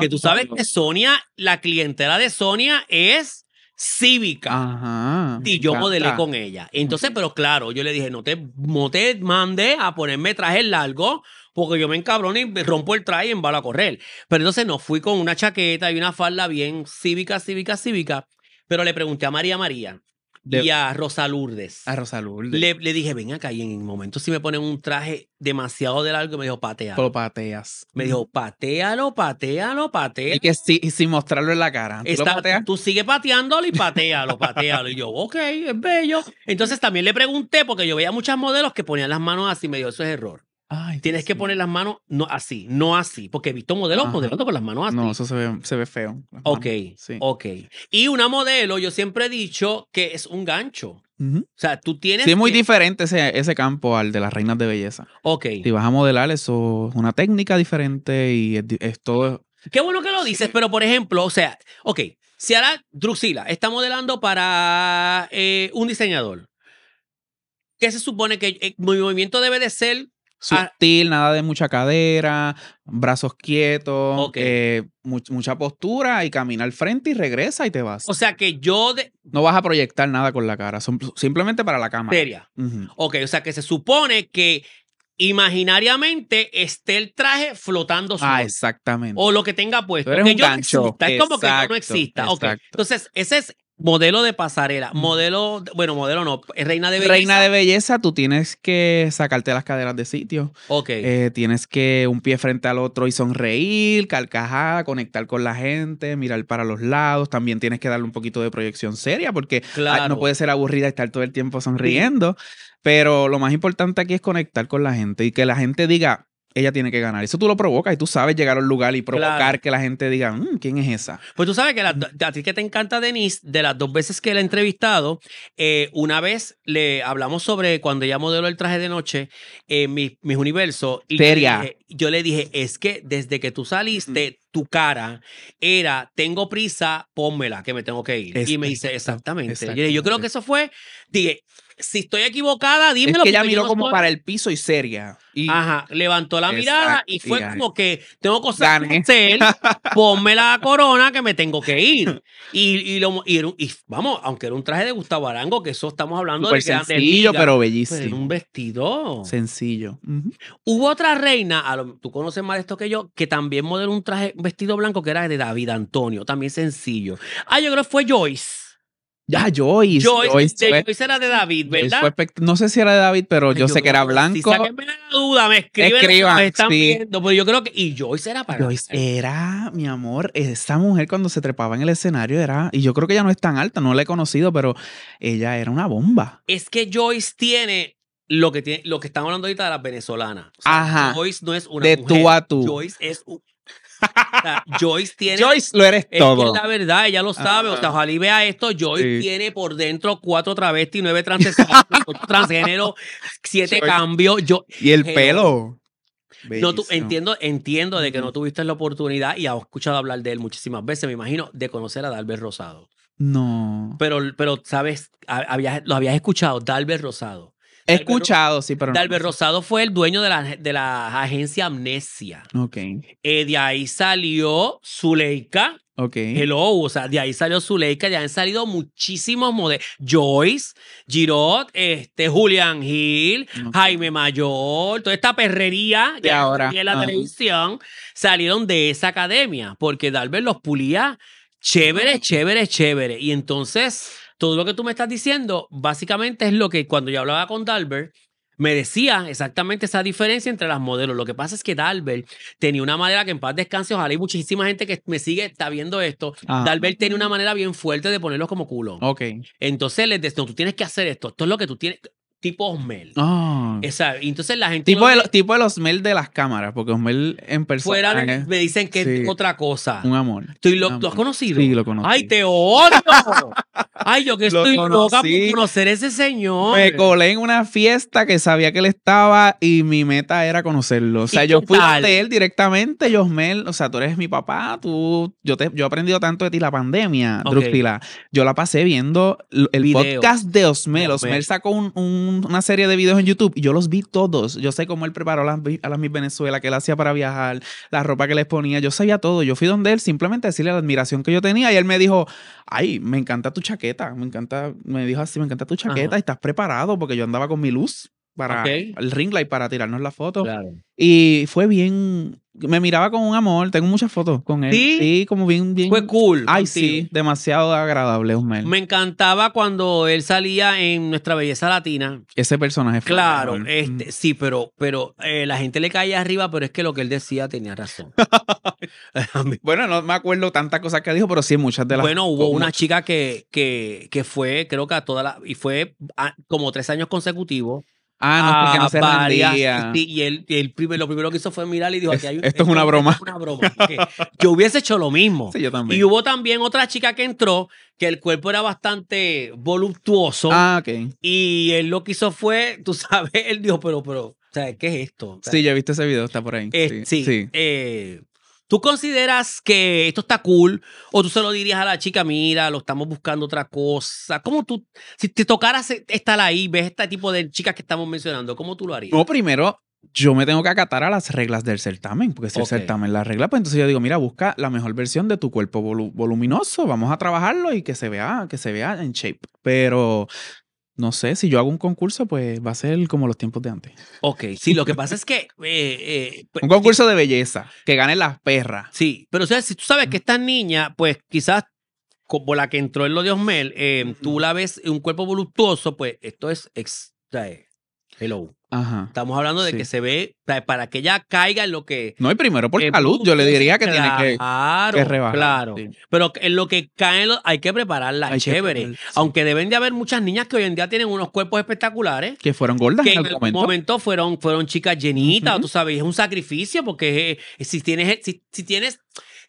Que tú sabes que Sonia, la clientela de Sonia es cívica. y yo modelé con ella. Entonces, pero claro, yo le dije, no te, no a ponerme traje largo, porque yo me encabrono y rompo el traje y me embalo a correr. Pero entonces no fui con una chaqueta y una falda bien cívica, cívica, cívica. Pero le pregunté a María María, y a Rosa Lourdes. A Rosa Lourdes. Le, le, dije, ven acá. Y en el momento si me ponen un traje demasiado de largo, me dijo, patea. Lo pateas. Me dijo, patealo, patealo, patealo. Y que si sin mostrarlo en la cara. ¿Tú, Está, tú sigue pateándolo y patealo, patealo. y yo, ok, es bello. Entonces también le pregunté, porque yo veía muchas modelos que ponían las manos así, me dijo, eso es error. Tienes que poner las manos no así, no así, porque he visto modelos modelando con las manos así. No, eso se ve, feo. Ok, ok. Y una modelo, yo siempre he dicho que es un gancho. O sea, tú tienes. Sí, es muy diferente ese, campo al de las reinas de belleza. Ok. Si vas a modelar, eso es una técnica diferente y es, todo. Qué bueno que lo dices, pero por ejemplo, o sea, ok, si ahora Druxila está modelando para eh, un diseñador, ¿qué se supone que el eh, movimiento debe de ser Ah. Sutil, nada de mucha cadera, brazos quietos, eh, mucha postura y camina al frente y regresa y te vas. O sea que yo... De... No vas a proyectar nada con la cara, son, simplemente para la cámara. Seria. Ok, o sea que se supone que imaginariamente esté el traje flotando Ah, exactamente. O lo que tenga puesto. un yo gancho. Es como que no, no exista. Entonces, ese es Modelo de pasarela, modelo, bueno, modelo no, eh, reina de belleza. Reina de belleza, tú tienes que sacarte las caderas de sitio. Ok. Eh, tienes que un pie frente al otro y sonreír, carcajada, conectar con la gente, mirar para los lados. También tienes que darle un poquito de proyección seria porque no puede ser aburrida estar todo el tiempo sonriendo. Pero lo más importante aquí es conectar con la gente y que la gente diga, ella tiene que ganar. Eso tú lo provocas y tú sabes llegar al lugar y provocar que la gente diga, mm, ¿quién es esa? Pues tú sabes que a ti que te encanta Denise, de las dos veces que la he entrevistado, eh, una vez le hablamos sobre cuando ella modeló el traje de noche en mis, mis, universos. Y yo le dije, es que desde que tú saliste, tu cara era, tengo prisa, pónmela, que me tengo que ir. Y me dice, exactamente. Yo, yo creo que eso fue, dije, si estoy equivocada, dímelo. Es que ella miró como para el piso y seria. Y... Ajá, levantó la mirada y fue como que tengo cosas que hacer, (laughs) ponme la corona que me tengo que ir. Y, lo, y, vamos, aunque era un traje de Gustavo Arango, que eso estamos hablando de que sencillo, pero bellísimo. un vestido. Sencillo. Hubo otra reina, tú conoces más esto que yo, que también modeló un traje, vestido blanco que era de David Antonio, también sencillo. Ah, yo creo que fue Joyce. Ya, Joyce. Joyce, Joyce, era de David, ¿verdad? no sé si era de David, pero yo, sé que era blanco. Si me la duda, me escriben. Escriban, me están viendo, pero yo creo que. Y Joyce era para. Joyce era, mi amor, esa mujer cuando se trepaba en el escenario era. Y yo creo que ella no es tan alta, no la he conocido, pero ella era una bomba. Es que Joyce tiene lo que, tiene, lo que estamos hablando ahorita de las venezolanas. Ajá. Joyce no es una de tú a tú. Joyce es Joyce tiene. Joyce lo eres todo. la verdad, ella lo sabe. o sea, ojalá y vea esto. Joyce tiene por dentro cuatro travestis, nueve (laughs) transgénero, siete cambios. y el pelo. No, entiendo, entiendo de que no tuviste la oportunidad y has escuchado hablar de él muchísimas veces, me imagino, de conocer a Dalbert Rosado. No. Pero, pero sabes, lo habías escuchado, Dalbert Rosado. He escuchado, sí, pero. Dalber Rosado fue el dueño de la, de la agencia Amnesia. Ok. Eh, de ahí salió Zuleika. Ok. Hello, o sea, de ahí salió Zuleika, Ya han salido muchísimos modelos. Joyce, Girot, este, Julián Gil, Jaime Mayor, toda esta perrería de ahora. en la televisión salieron de esa academia, porque Dalbert los pulía chévere, chévere, chévere. Y entonces todo lo que tú me estás diciendo básicamente es lo que cuando yo hablaba con Dalbert, me decía exactamente esa diferencia entre las modelos. Lo que pasa es que Dalbert tenía una manera que en paz descanse, ojalá hay muchísima gente que me sigue está viendo esto. Ah. Dalbert tenía una manera bien fuerte de ponerlos como culo. Ok. Entonces les decía, tú tienes que hacer esto, esto es lo que tú tienes tipo Osmel. Ah. Exacto. Entonces la gente. Tipo, de el, tipo Osmel de las cámaras, porque Osmel en persona. me dicen que es otra cosa. Un amor. ¿Tú lo, has conocido? Sí, lo conocí. ¡Ay, te odio! (laughs) ¡Ay, yo que estoy loca por conocer ese señor! Me colé en una fiesta que sabía que él estaba y mi meta era conocerlo. O sea, yo fui de él directamente, y Osmel. O sea, tú eres mi papá, tú. Yo, te, yo he aprendido tanto de ti la pandemia, Yo la pasé viendo el podcast de Osmel. Osmel, sacó un una serie de videos en YouTube y yo los vi todos. Yo sé cómo él preparó las, a las mis Venezuela, que él hacía para viajar, la ropa que les ponía. Yo sabía todo. Yo fui donde él simplemente decirle la admiración que yo tenía y él me dijo, ay, me encanta tu chaqueta. Me encanta, me dijo así, me encanta tu chaqueta y estás preparado porque yo andaba con mi luz para el ring light para tirarnos la foto. Y fue bien me miraba con un amor. Tengo muchas fotos con él. ¿Sí? como bien, bien. Fue cool. Ay, sí. Demasiado agradable, Osmel. Me encantaba cuando él salía en Nuestra Belleza Latina. Ese personaje fue Claro, este, mm. sí, pero, pero eh, la gente le caía arriba, pero es que lo que él decía tenía razón. (laughs) (laughs) bueno, no me acuerdo tantas cosas que dijo, pero sí muchas de las Bueno, hubo una chica que, que, fue, creo que a toda la. Y fue como tres años consecutivos Ah, no, porque no se Y, él, lo primero que hizo fue mirar y dijo, esto, es una broma. Una broma. yo hubiese hecho lo mismo. Sí, yo también. Y hubo también otra chica que entró que el cuerpo era bastante voluptuoso. Ah, ok. Y él lo que hizo fue, tú sabes, (laughs) él dijo, pero, pero, ¿sabes ¿qué es esto? sí, ya viste ese video, está por ahí. Eh, sí, sí. Eh, ¿Tú consideras que esto está cool? ¿O tú se lo dirías a la chica, mira, lo estamos buscando otra cosa? ¿Cómo tú, si te tocaras e, estar ahí, ves este tipo de chicas que estamos mencionando, ¿cómo tú lo harías? No, primero, yo me tengo que acatar a las reglas del certamen, porque si el certamen la regla, pues entonces yo digo, mira, busca la mejor versión de tu cuerpo voluminoso, vamos a trabajarlo y que se vea, que se vea en shape. Pero no sé, si yo hago un concurso, pues va a ser como los tiempos de antes. Ok, sí, lo que pasa es que... Eh, eh, pues, un concurso de belleza, que gane las perras. Sí, pero o sea, si tú sabes que esta niña, pues quizás como la que entró en lo de Osmel, eh, tú la ves en un cuerpo voluptuoso, pues esto es... extrae. hello. Estamos hablando de que se ve para que ella caiga en lo que. No, y primero por eh, salud, yo le diría que tiene que, claro Claro. Pero en lo que caen hay que prepararla chévere. Aunque deben de haber muchas niñas que hoy en día tienen unos cuerpos espectaculares. Que fueron gordas en algún momento. fueron, fueron chicas llenitas, tú sabes, es un sacrificio porque eh, si tienes, si, tienes,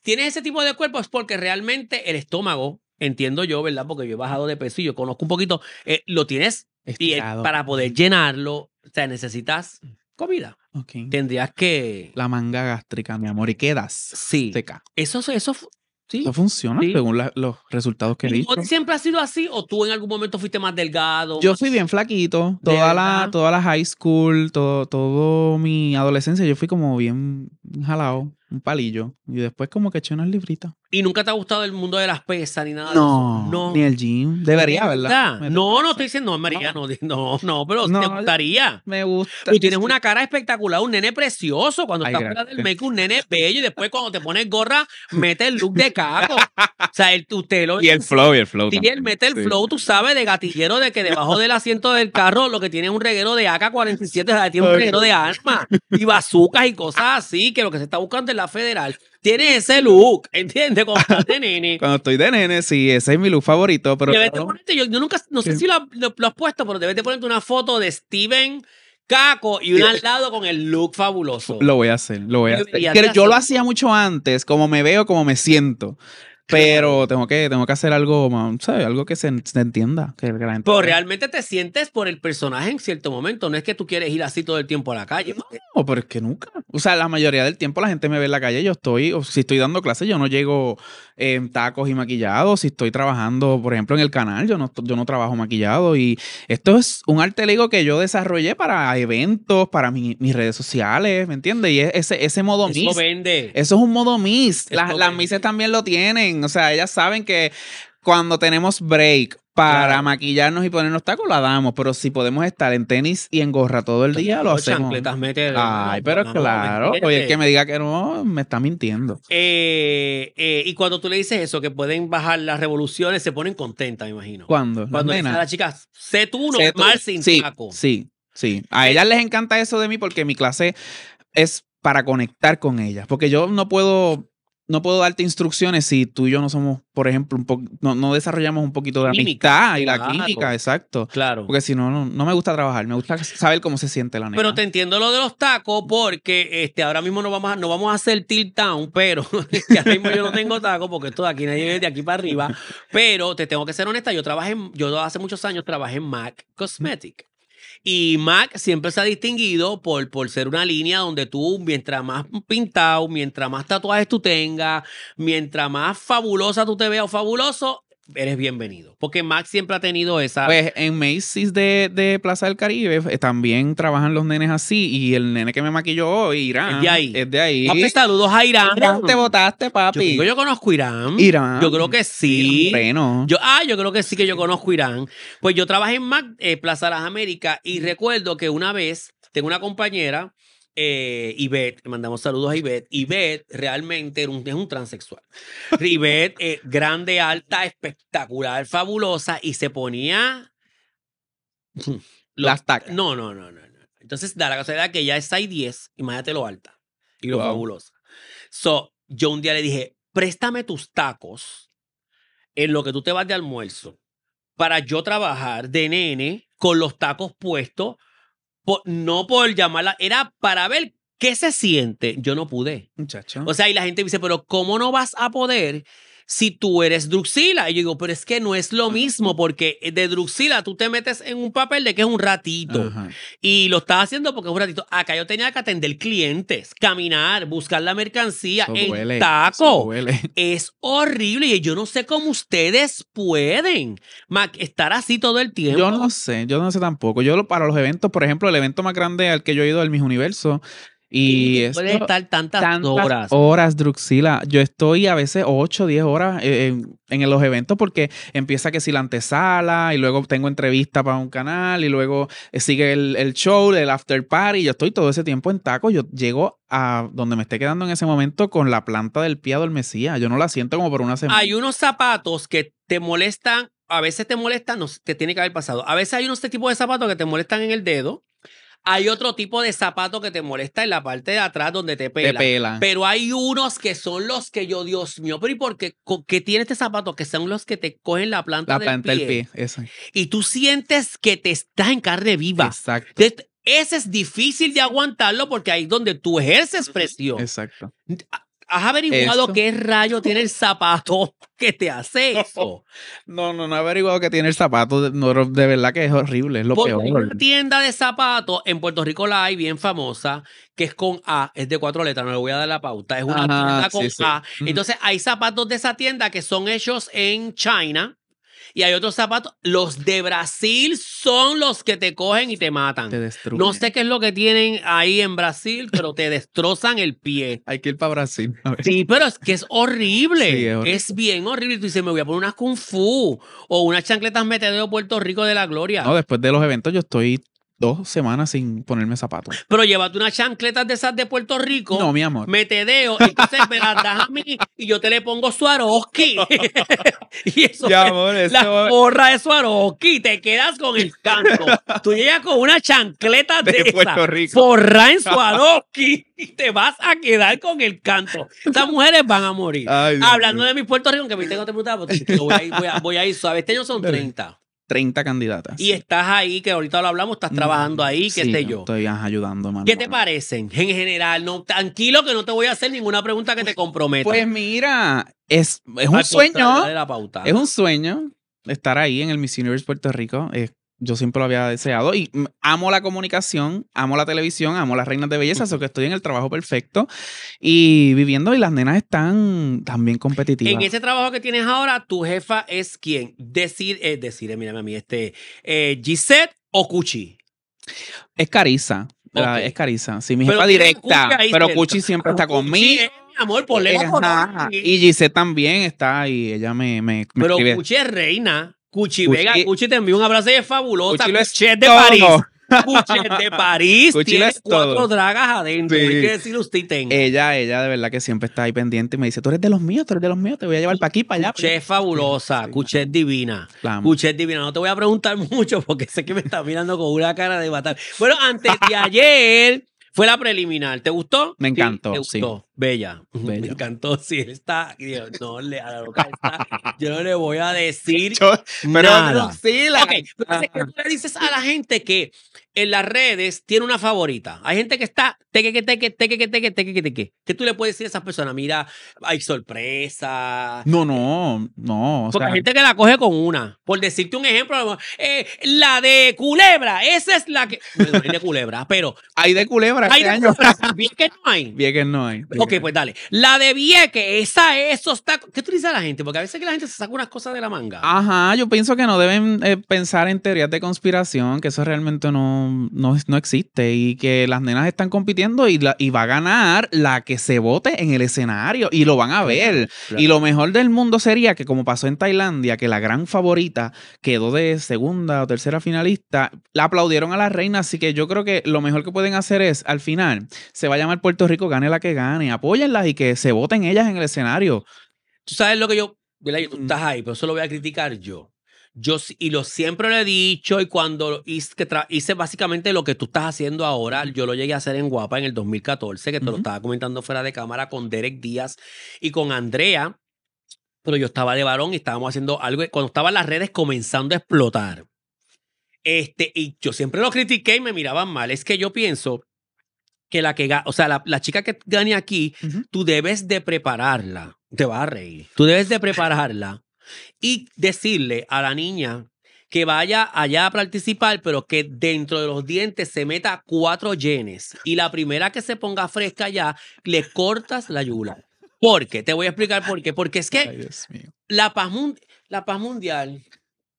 tienes ese tipo de cuerpos es porque realmente el estómago. Entiendo yo, ¿verdad? Porque yo he bajado de peso y yo conozco un poquito. Eh, lo tienes para poder llenarlo o sea, necesitas mm. comida. Tendrías que. La manga gástrica, mi amor, y quedas sí. seca. Eso, eso, sí. Eso funciona según los resultados que he ¿Siempre ha sido así o tú en algún momento fuiste más delgado? Yo fui bien flaquito. Toda la, high school, todo, mi adolescencia, yo fui como bien un un palillo. Y después como que eché unas libritas. ¿Y nunca te ha gustado el mundo de las pesas ni nada? de eso? no. ni el gym. Debería, ¿verdad? No, no estoy diciendo, no, María, no, no, pero te gustaría. Me gusta. Y tienes una cara espectacular, un nene precioso. Cuando está estás fuera del eh. make, un nene bello. Y después cuando te pones gorra, mete el look de caco. (laughs) o sea, el, usted lo... Y el flow, y el flow. Y él mete el flow, tú sabes, de gatillero, de que debajo del asiento del carro lo que tiene es un reguero de AK-47, o sea, tiene un reguero de armas y bazucas y cosas así. Que lo que se está buscando en la federal. tiene ese look, ¿entiendes? Cuando (laughs) Cuando estoy de nene, sí, ese es mi look favorito. Pero ponerte, yo, nunca, no sé si lo, has puesto, pero debes de ponerte una foto de Steven Caco y un al lado con el look fabuloso. Lo voy a hacer, lo voy a hacer. yo lo hacía mucho antes, como me veo, como me siento. Pero tengo que, tengo que hacer algo, ¿sabes? Algo que se, entienda. Que Pero realmente te sientes por el personaje en cierto momento. No es que tú quieres ir así todo el tiempo a la calle. No, pero es que nunca. O sea, la mayoría del tiempo la gente me ve en la calle. Yo estoy, o si estoy dando clases, yo no llego tacos y maquillado. Si estoy trabajando, por ejemplo, en el canal, yo no, yo no trabajo maquillado. Y esto es un arte ligo que yo desarrollé para eventos, para mis redes sociales, ¿me entiendes? Y ese, ese modo Eso vende. Eso es un modo miss. Las, las mises también lo tienen. O sea, ellas saben que cuando tenemos break para maquillarnos y ponernos tacos la damos, pero si podemos estar en tenis y en gorra todo el día, lo hacemos. Ay, pero claro, oye, que me diga que no, me está mintiendo. Eh, eh, y cuando tú le dices eso, que pueden bajar las revoluciones, se ponen contentas, me imagino. ¿Cuándo? Cuando dicen a las chicas, sé tú uno, mal sin sí, Sí, sí. A ellas les encanta eso de mí porque mi clase es para conectar con ellas, porque yo no puedo no puedo darte instrucciones si tú y yo no somos, por ejemplo, un poco, no, desarrollamos un poquito de amistad y la química, exacto. Claro. Porque si no, no, me gusta trabajar, me gusta saber cómo se siente la neta. Pero te entiendo lo de los tacos porque este, ahora mismo no vamos a, no vamos a hacer tilt down, pero (laughs) yo no tengo tacos porque esto de aquí nadie viene de aquí para arriba. Pero te tengo que ser honesta, yo trabajé, yo hace muchos años trabajé en MAC Cosmetics. Y Mac siempre se ha distinguido por, por ser una línea donde tú, mientras más pintado, mientras más tatuajes tú tengas, mientras más fabulosa tú te veas o fabuloso, eres bienvenido. Porque Max siempre ha tenido esa. Pues en Macy's de, Plaza del Caribe eh, también trabajan los nenes así. Y el nene que me maquilló hoy, Irán. Es de ahí. Es de ahí. Papi, saludos a Irán. te votaste, papi. Yo, conozco Irán. Irán. Yo creo que sí. yo, ah, yo creo que sí que yo conozco Irán. Pues yo trabajé en eh, Plaza de las Américas y recuerdo que una vez tengo una compañera eh, le mandamos saludos a Ivette. Ivette realmente era un, es un transexual. Ivette, eh, grande, alta, espectacular, fabulosa, y se ponía. Las tacas. No, no, no, no, Entonces, da la casualidad que ya es 10 imagínate lo alta y lo fabulosa. So, yo un día le dije: préstame tus tacos en lo que tú te vas de almuerzo para yo trabajar de nene con los tacos puestos no por llamarla, era para ver qué se siente. Yo no pude. Muchacho. O sea, y la gente dice, pero ¿cómo no vas a poder si tú eres Druxila. Y yo digo, pero es que no es lo mismo porque de Druxila tú te metes en un papel de que es un ratito. Y lo estás haciendo porque es un ratito. Acá yo tenía que atender clientes, caminar, buscar la mercancía, en el taco. (laughs) es horrible y yo no sé cómo ustedes pueden estar así todo el tiempo. Yo no sé, yo no sé tampoco. Yo para los eventos, por ejemplo, el evento más grande al que yo he ido del Mis Universo, y, estar tantas, horas. Horas, Druxila. Yo estoy a veces 8, 10 horas eh, en, los eventos porque empieza que si la antesala y luego tengo entrevista para un canal y luego eh, sigue el, show, el after party. Yo estoy todo ese tiempo en taco. Yo llego a donde me esté quedando en ese momento con la planta del pie adormecida. Yo no la siento como por una semana. Hay unos zapatos que te molestan a veces te molestan, no te tiene que haber pasado. A veces hay unos este tipos de zapatos que te molestan en el dedo hay otro tipo de zapato que te molesta en la parte de atrás donde te pela. Pero hay unos que son los que yo, Dios mío, pero ¿y por qué? tiene este zapato? Que son los que te cogen la planta, la del planta pie. del pie. Y tú sientes que te estás en carne viva. Exacto. ese es difícil de aguantarlo porque ahí es donde tú ejerces presión. Exacto. ¿Has averiguado qué rayo tiene el zapato que te hace eso? No, no, no he averiguado qué tiene el zapato. de verdad que es horrible, es lo peor. Hay una tienda de zapatos en Puerto Rico la hay bien famosa, que es con A, es de cuatro letras, no le voy a dar la pauta, es una tienda con A. Entonces hay zapatos de esa tienda que son hechos en China y hay otros zapatos. Los de Brasil son los que te cogen y te matan. Te destruyen. No sé qué es lo que tienen ahí en Brasil, pero te destrozan el pie. (laughs) Hay que ir para Brasil. Sí, pero es que es horrible. es, bien horrible. Y tú dices, me voy a poner unas Kung Fu o unas chancletas de Puerto Rico de la Gloria. No, después de los eventos yo estoy dos semanas sin ponerme zapatos. Pero llévate unas chancletas de esas de Puerto Rico. No, mi amor. Me te deo, entonces me las das a mí y yo te le pongo Swarovski. (laughs) y eso, ya, amor, la porra de Swarovski, te quedas con el canto. Tú llegas con una chancleta de, de Puerto Rico. Porra en Swarovski y te vas a quedar con el canto. Estas mujeres van a morir. Hablando de mi Puerto Rico, que me tengo que preguntar, porque voy a ir, voy a, voy a ir suave. Este año son 30. 30 candidatas. Y estás ahí, que ahorita lo hablamos, estás mm, trabajando ahí, que sí, yo. Estoy ayudando, mano. ¿Qué te parecen en general? No, tranquilo que no te voy a hacer ninguna pregunta que te comprometa. Pues mira, es, es un sueño. Es un sueño estar ahí en el Miss Universe Puerto Rico. Es yo siempre lo había deseado y amo la comunicación, amo la televisión, amo las reinas de belleza, eso que estoy en el trabajo perfecto y viviendo y las nenas están también competitivas. En ese trabajo que tienes ahora, tu jefa es quién? Decir, eh, decir, eh, mírame a mí, este, eh, Gisette o Cuchi. Es Carisa, es Carisa, sí, mi jefa directa, pero Cuchi siempre está (laughs) conmigo. Es amor, por lejos. Y Gisette también está y ella me, Pero Cuchi es reina. Cuchi, Vega, Cuchi te envío un abrazo y es fabulosa. Cuchi, (laughs) es de París. Cuchi de París. tiene cuatro dragas adentro. Hay que decir usted tenga. Ella, ella de verdad que siempre está ahí pendiente y me dice, tú eres de los míos, tú eres de los míos, te voy a llevar para aquí, para allá. Cuchi es fabulosa, Cuchi es divina. Cuchi es divina. No te voy a preguntar (laughs) mucho porque sé que me está mirando con una cara de batalla. Bueno, antes de ayer... Fue la preliminar. ¿Te gustó? Me encantó. Sí, me gustó. Bella. Me encantó. (laughs) Sí, él está. no le, a la loca está. Yo no le voy a (laughs) decir. pero nada. sí, la, okay. tú le dices a la gente que en las redes tiene una favorita. Hay gente que está teque, que teque, teque, que teque, teque, teque. ¿Qué tú le puedes decir a esas personas? Mira, hay sorpresa. No, no, no. Porque hay gente que la coge con una. Por decirte un ejemplo, eh, la de culebra. Esa es la que. hay de culebra, (laughs) pero. Hay de culebra. Hay este de culebra. Vieques no hay. (laughs) Vieques no hay. Ok, pues dale. La de Vieques, esa, eso está. ¿Qué tú dices a la gente? Porque a veces que la gente se saca unas cosas de la manga. Ajá, yo pienso que no deben eh, pensar en teorías de conspiración, que eso realmente no no, no, existe y que las nenas están compitiendo y, va a ganar la que se vote en el escenario y lo van a ver. Y lo mejor del mundo sería que como pasó en Tailandia, que la gran favorita quedó de segunda o tercera finalista, la aplaudieron a la reina, así que yo creo que lo mejor que pueden hacer es al final, se va a llamar Puerto Rico, gane la que gane, apóyenlas y que se voten ellas en el escenario. Tú sabes lo que yo, tú mm. estás ahí, pero eso lo voy a criticar yo. Yo, y lo siempre lo he dicho, y cuando hice, básicamente lo que tú estás haciendo ahora, yo lo llegué a hacer en Guapa en el 2014, que te lo estaba comentando fuera de cámara con Derek Díaz y con Andrea, pero yo estaba de varón y estábamos haciendo algo, cuando estaban las redes comenzando a explotar. Este, y yo siempre lo critiqué y me miraban mal. Es que yo pienso que la que, o sea, la, chica que gane aquí, tú debes de prepararla. Te vas a reír. Tú debes de prepararla y decirle a la niña que vaya allá a participar, pero que dentro de los dientes se meta cuatro yenes y la primera que se ponga fresca allá, le cortas la yula. ¿Por qué? Te voy a explicar por qué. Porque es que La, paz la paz mundial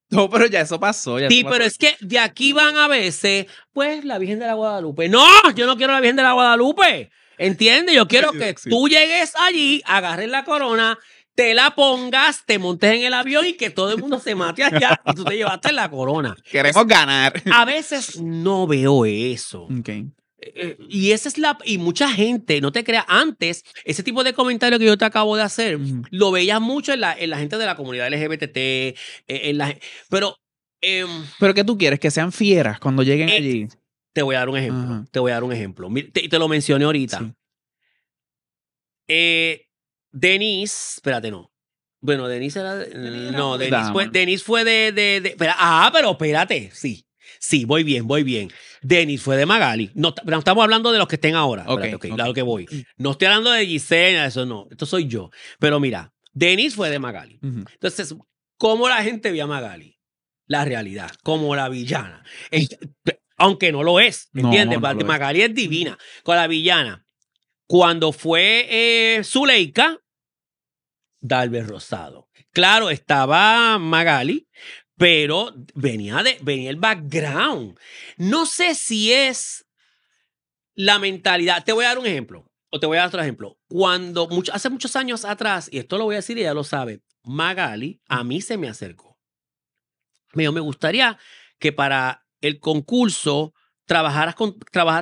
no, pero ya eso pasó. sí, pero es que de aquí van a veces, pues, la Virgen de la Guadalupe. No, yo no quiero la Virgen de la Guadalupe. ¿Entiendes? Yo quiero que tú llegues allí, agarres la corona te la pongas, te montes en el avión y que todo el mundo se mate allá (laughs) y tú te llevaste la corona. Queremos ganar. A veces no veo eso. Eh, eh, y esa es la. Y mucha gente, no te creas, antes, ese tipo de comentario que yo te acabo de hacer, lo veías mucho en la, gente de la comunidad LGBT, eh, en la, pero. Em, pero que tú quieres, que sean fieras cuando lleguen allí. Te voy a dar un ejemplo. Te voy a dar un ejemplo. Te, te lo mencioné ahorita. Eh, Denise, espérate, no. Bueno, Denise era. Mm, no, Denis fue, fue de. ah, pero espérate, sí. Sí, voy bien, voy bien. Denis fue de Magali. No, estamos hablando de los que estén ahora. Claro que voy. Mm. No estoy hablando de Gisela, eso no. Esto soy yo. Pero mira, Denis fue de Magali. Entonces, ¿cómo la gente ve a Magali? La realidad, como la villana. aunque no lo es, ¿entiendes? No, Magali es. divina, con la villana. Cuando fue eh, Zuleika, Darby Rosado. Claro, estaba Magali, pero venía, de, venía el background. No sé si es la mentalidad. Te voy a dar un ejemplo, o te voy a dar otro ejemplo. Cuando, hace muchos años atrás, y esto lo voy a decir, y ya lo sabe, Magali a mí se me acercó. Me dijo, me gustaría que para el concurso trabajaras, con,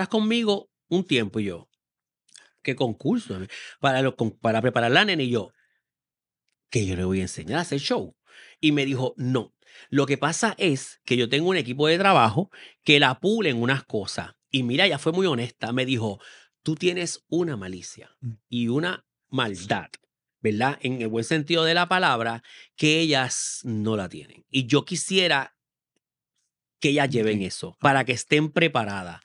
conmigo un tiempo y yo. ¿Qué concurso? Para, para preparar la nena y yo que yo le voy a enseñar a hacer show. Y me dijo, no, lo que pasa es que yo tengo un equipo de trabajo que la pulen unas cosas. Y mira, ella fue muy honesta, me dijo, tú tienes una malicia mm. y una maldad, ¿verdad? En el buen sentido de la palabra, que ellas no la tienen. Y yo quisiera que ellas lleven eso, para que estén preparadas.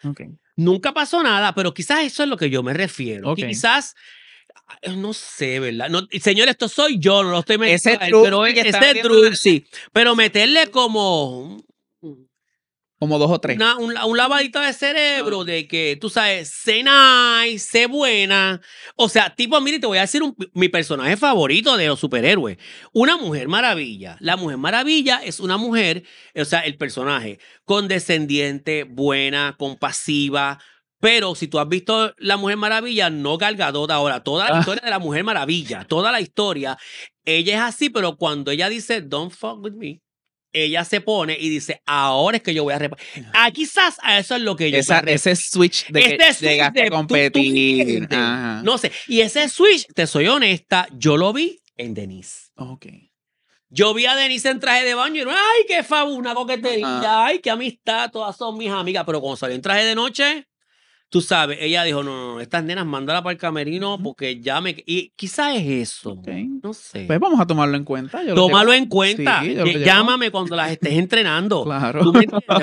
Nunca pasó nada, pero quizás eso es lo que yo me refiero. quizás eh, no sé, ¿verdad? No, señor, esto soy yo, no lo estoy metiendo. Ese truco, pero truco, sí. Pero meterle como. Como dos o tres. Una, un, lavadito de cerebro de que, tú sabes, sé nice, sé buena. O sea, tipo, mire, te voy a decir un, mi personaje favorito de los superhéroes. Una mujer maravilla. La mujer maravilla es una mujer, o sea, el personaje condescendiente, buena, compasiva, pero si tú has visto La Mujer Maravilla, no cargador ahora. Toda la ah. historia de La Mujer Maravilla, toda la historia, ella es así, pero cuando ella dice, don't fuck with me, ella se pone y dice, ahora es que yo voy a reparar. Ah, quizás a eso es lo que yo... ese switch de que de, competir. no sé. Y ese switch, te soy honesta, yo lo vi en Denise. Ok. Yo vi a Denise en traje de baño y ay, qué fabulosa coquetería, ay, qué amistad, todas son mis amigas. Pero cuando salió en traje de noche, tú sabes, ella dijo, no, no, estas nenas mándala para el camerino porque ya Y quizás es eso. No sé. Pues vamos a tomarlo en cuenta. Yo Tómalo en cuenta. Llámame cuando las estés entrenando. claro.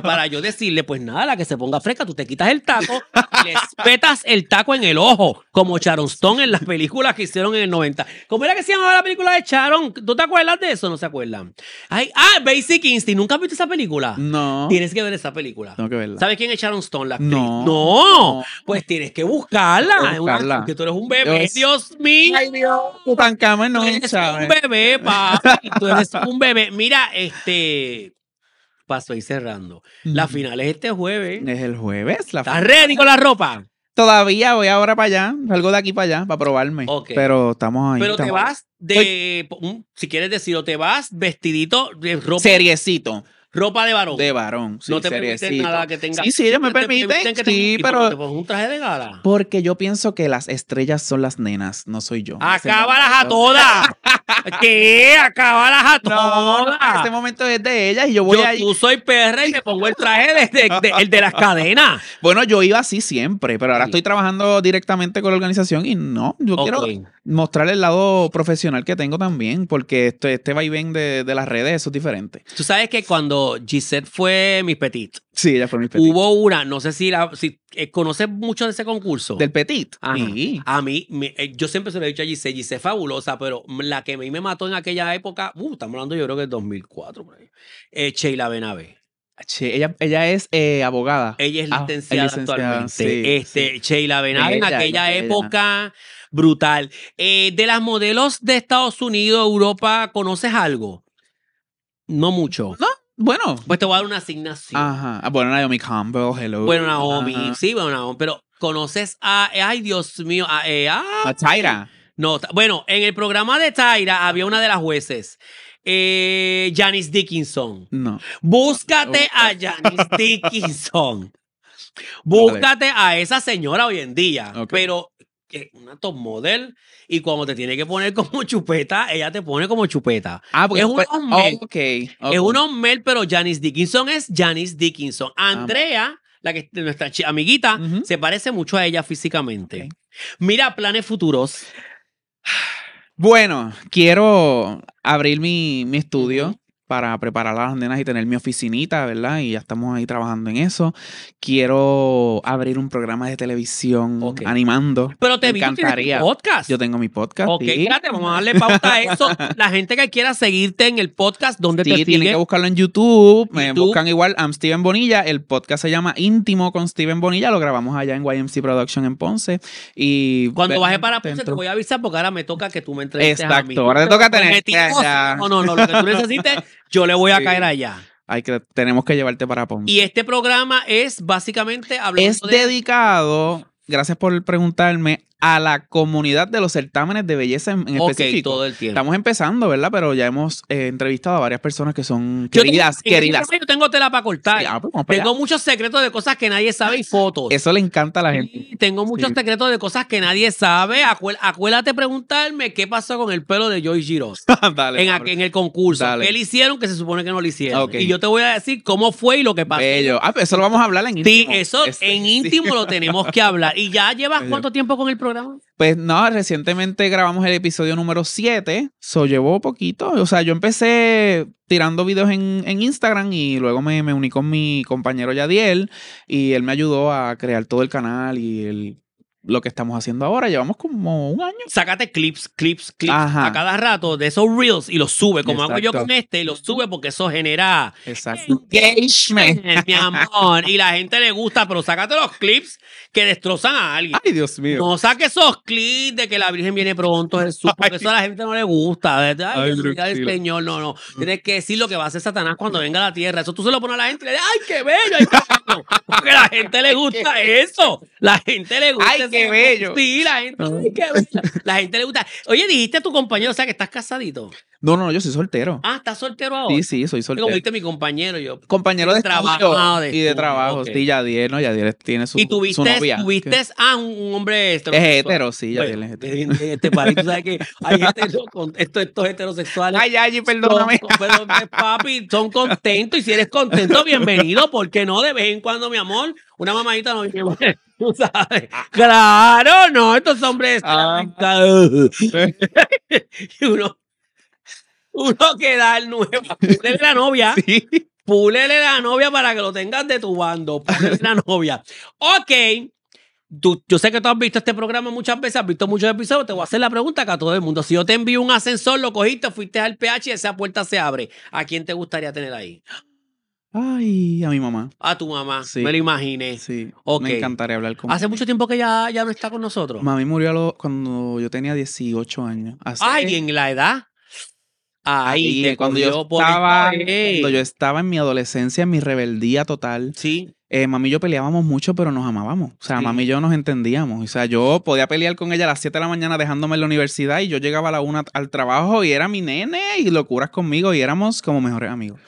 para yo decirle, pues nada, la que se ponga fresca, tú te quitas el taco, y le petas el taco en el ojo, como Sharon Stone en las películas que hicieron en el 90. ¿Cómo era que se llamaba la película de Charon? ¿Tú te acuerdas de eso? ¿No se acuerdan? Ay, ah, Basic Instinct. ¿Nunca has visto esa película? No. Tienes que ver esa película. Tengo que ¿Sabes quién es Sharon Stone, la actriz? no. no pues tienes que buscarla. Porque tú eres un bebé. Dios, mío. Ay, Dios. eres un bebé, Tú eres un bebé. Mira, este paso ahí cerrando. La final es este jueves. Es el jueves. La ¿Estás ready con la ropa? Todavía voy ahora para allá, salgo de aquí para allá para probarme. Pero estamos ahí. Pero te vas de, si quieres decirlo, te vas vestidito de ropa. Seriecito ropa de varón. De varón. Sí, no te permiten nada que tenga. Sí, sí, ellos me permiten. sí, pero. un traje de gala. Porque yo pienso que las estrellas son las nenas, no soy yo. ¡Acábalas a todas! (laughs) (laughs) ¿Qué? Acaba a este todas. este momento es de ellas y yo voy yo, Tú soy perra y me pongo el traje de, el de las cadenas. (laughs) Bueno, yo iba así siempre, pero ahora estoy trabajando directamente con la organización y no, yo quiero mostrar el lado profesional que tengo también, porque este, este vaivén de, de las redes, eso es diferente. Tú sabes que cuando Gisette fue mi petit, Sí, ella fue mi petit. Hubo una, no sé si la, si eh, conoces mucho de ese concurso. Del petit. Sí. A mí, eh, yo siempre se lo he dicho a Gise, Gise fabulosa, pero la que a mí me mató en aquella época, uh, estamos hablando yo creo que es 2004, eh, Sheila Benavé ella, es abogada. Ella es ah, licenciada, actualmente. este, Sheila Benavé en aquella época, brutal. de las modelos de Estados Unidos, Europa, ¿conoces algo? No mucho. ¿No? Bueno. Pues te voy a dar una asignación. Ajá. Ah, bueno, Naomi Campbell, hello. Bueno, Naomi. Sí, bueno, Naomi. Pero conoces a. Ay, Dios mío. A, eh, ah. a, Tyra. No, bueno, en el programa de Tyra había una de las jueces. Eh, Janice Dickinson. No. Búscate a Janice (laughs) Dickinson. Búscate a esa señora hoy en día. Pero una top model y cuando te tiene que poner (laughs) como chupeta, ella te pone como chupeta. Ah, porque es un hombre. Es un hombre, pero Janice Dickinson es Janice Dickinson. Andrea, la que nuestra amiguita, se parece mucho a ella físicamente. Mira, planes futuros. (sighs) Bueno, quiero abrir mi, mi estudio para preparar las nenas y tener mi oficinita, ¿verdad? Y ya estamos ahí trabajando en eso. Quiero abrir un programa de televisión animando. Pero te encantaría. podcast. Yo tengo mi podcast. Ok, sí. vamos a darle pauta a eso. (laughs) La gente que quiera seguirte en el podcast, ¿dónde sí, te tienen que buscarlo en YouTube. Me buscan igual, I'm Steven Bonilla. El podcast se llama Íntimo con Steven Bonilla. Lo grabamos allá en YMC Production en Ponce. Y cuando baje para Ponce te voy a avisar porque ahora me toca que tú me entrevistes Exacto, a mí. ahora te toca tener. No, no, no, lo que tú necesites (laughs) yo le voy a caer allá. Hay que, tenemos que llevarte para Ponce. Y este programa es básicamente hablando. Es dedicado, gracias por preguntarme, a la comunidad de los certámenes de belleza en, específico. todo el tiempo. Estamos empezando, ¿verdad? Pero ya hemos eh, entrevistado a varias personas que son queridas, queridas. tengo tela ah, pues para cortar. tengo muchos secretos de cosas que nadie sabe y fotos. Eso le encanta a la gente. tengo muchos secretos de cosas que nadie sabe. Acuérdate, preguntarme qué pasó con el pelo de Joy Giros (laughs) en, el concurso. ¿Qué le hicieron que se supone que no le hicieron? Y yo te voy a decir cómo fue y lo que pasó. Ah, pues eso lo vamos a hablar en íntimo. Sí, eso en íntimo lo tenemos que hablar. ¿Y ya llevas cuánto tiempo con el programa? Pues no, recientemente grabamos el episodio número 7, so llevó poquito. O sea, yo empecé tirando videos en, en Instagram y luego me, me, uní con mi compañero Yadiel y él me ayudó a crear todo el canal y el lo que estamos haciendo ahora. Llevamos como un año. Sácate clips, clips, clips a cada rato de esos reels y los sube, como hago yo con este, y los sube porque eso genera Exacto. engagement, (laughs) mi amor. y la gente le gusta, pero sácate los clips que destrozan a alguien. Ay, Dios mío. No saques esos clips de que la Virgen viene pronto, Jesús, porque eso a la gente no le gusta. Ay, Ay el no, no. Tienes que decir lo que va a hacer Satanás cuando venga a la tierra. Eso tú se lo pones a la gente y le dices, ¡ay, qué bello! porque la gente le gusta eso. La gente le gusta qué bello. Sí, la gente, la gente le gusta. Oye, dijiste a tu compañero, o sea, que estás casadito. No, no, yo soy soltero. Ah, ¿estás soltero ahora? Sí, sí, soy soltero. Como viste mi compañero, yo. Compañero de trabajo. Ah, y de trabajo. Okay. Sí, Yadier, ¿no? Yadier tiene su, ¿Y tuviste, su novia. ¿Y tuviste a un, hombre heterosexual? Es hetero, sí, ya es hetero. Este, este tú sabes que hay (laughs) estos, heterosexuales. Ay, ay, perdóname. Perdóname, papi, son contentos y si eres contento, bienvenido. ¿Por qué no? De vez en cuando, mi amor, una mamadita no... (laughs) Claro, no, estos hombres. Ah. (laughs) uno, uno que el nuevo. Púlele la novia. (laughs) Sí. la novia para que lo tengas de tu bando. Púlele la novia. Ok. yo sé que tú has visto este programa muchas veces, has visto muchos episodios, te voy a hacer la pregunta acá a todo el mundo. Si yo te envío un ascensor, lo cogiste, fuiste al PH y esa puerta se abre. ¿A quién te gustaría tener ahí? Ay, a mi mamá. A tu mamá, sí. me lo imaginé. Sí, me encantaría hablar con Hace mucho tiempo que ya, ya no está con nosotros. Mami murió cuando yo tenía 18 años. Ay, Ay, en la edad. Ahí, eh, cuando yo estaba, cuando yo estaba en mi adolescencia, en mi rebeldía total. Sí. Eh, mami y yo peleábamos mucho, pero nos amábamos. O sea, mami y yo nos entendíamos. O sea, yo podía pelear con ella a las 7 de la mañana dejándome en la universidad y yo llegaba a la 1 al trabajo y era mi nene y locuras conmigo y éramos como mejores amigos.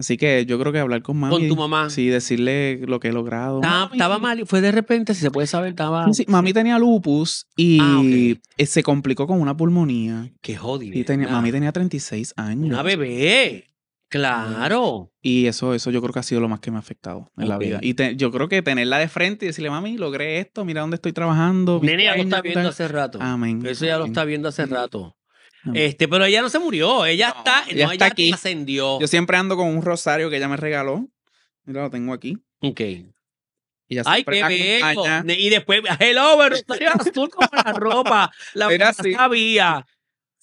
Así que yo creo que hablar con mami. Con tu mamá. Sí, decirle lo que he logrado. Estaba, mal mal, fue de repente, si se puede saber, estaba. Sí, mami tenía lupus y ah, eh, se complicó con una pulmonía. Qué jodido. Y tenía, mami ah. tenía 36 años. Una bebé. Claro. Y eso, eso yo creo que ha sido lo más que me ha afectado en la vida. Y yo creo que tenerla de frente y decirle, mami, logré esto, mira dónde estoy trabajando. Nene, ya lo está viendo hace rato. Amén. Eso ya lo está viendo hace rato. Ah. Este, pero ella no se murió, ella está, ella, está aquí. ascendió. Yo siempre ando con un rosario que ella me regaló. Mira, lo tengo aquí. Ok. Y Ay, qué bello. Y después, hello, el rosario azul con la (laughs) ropa. La mamá sabía.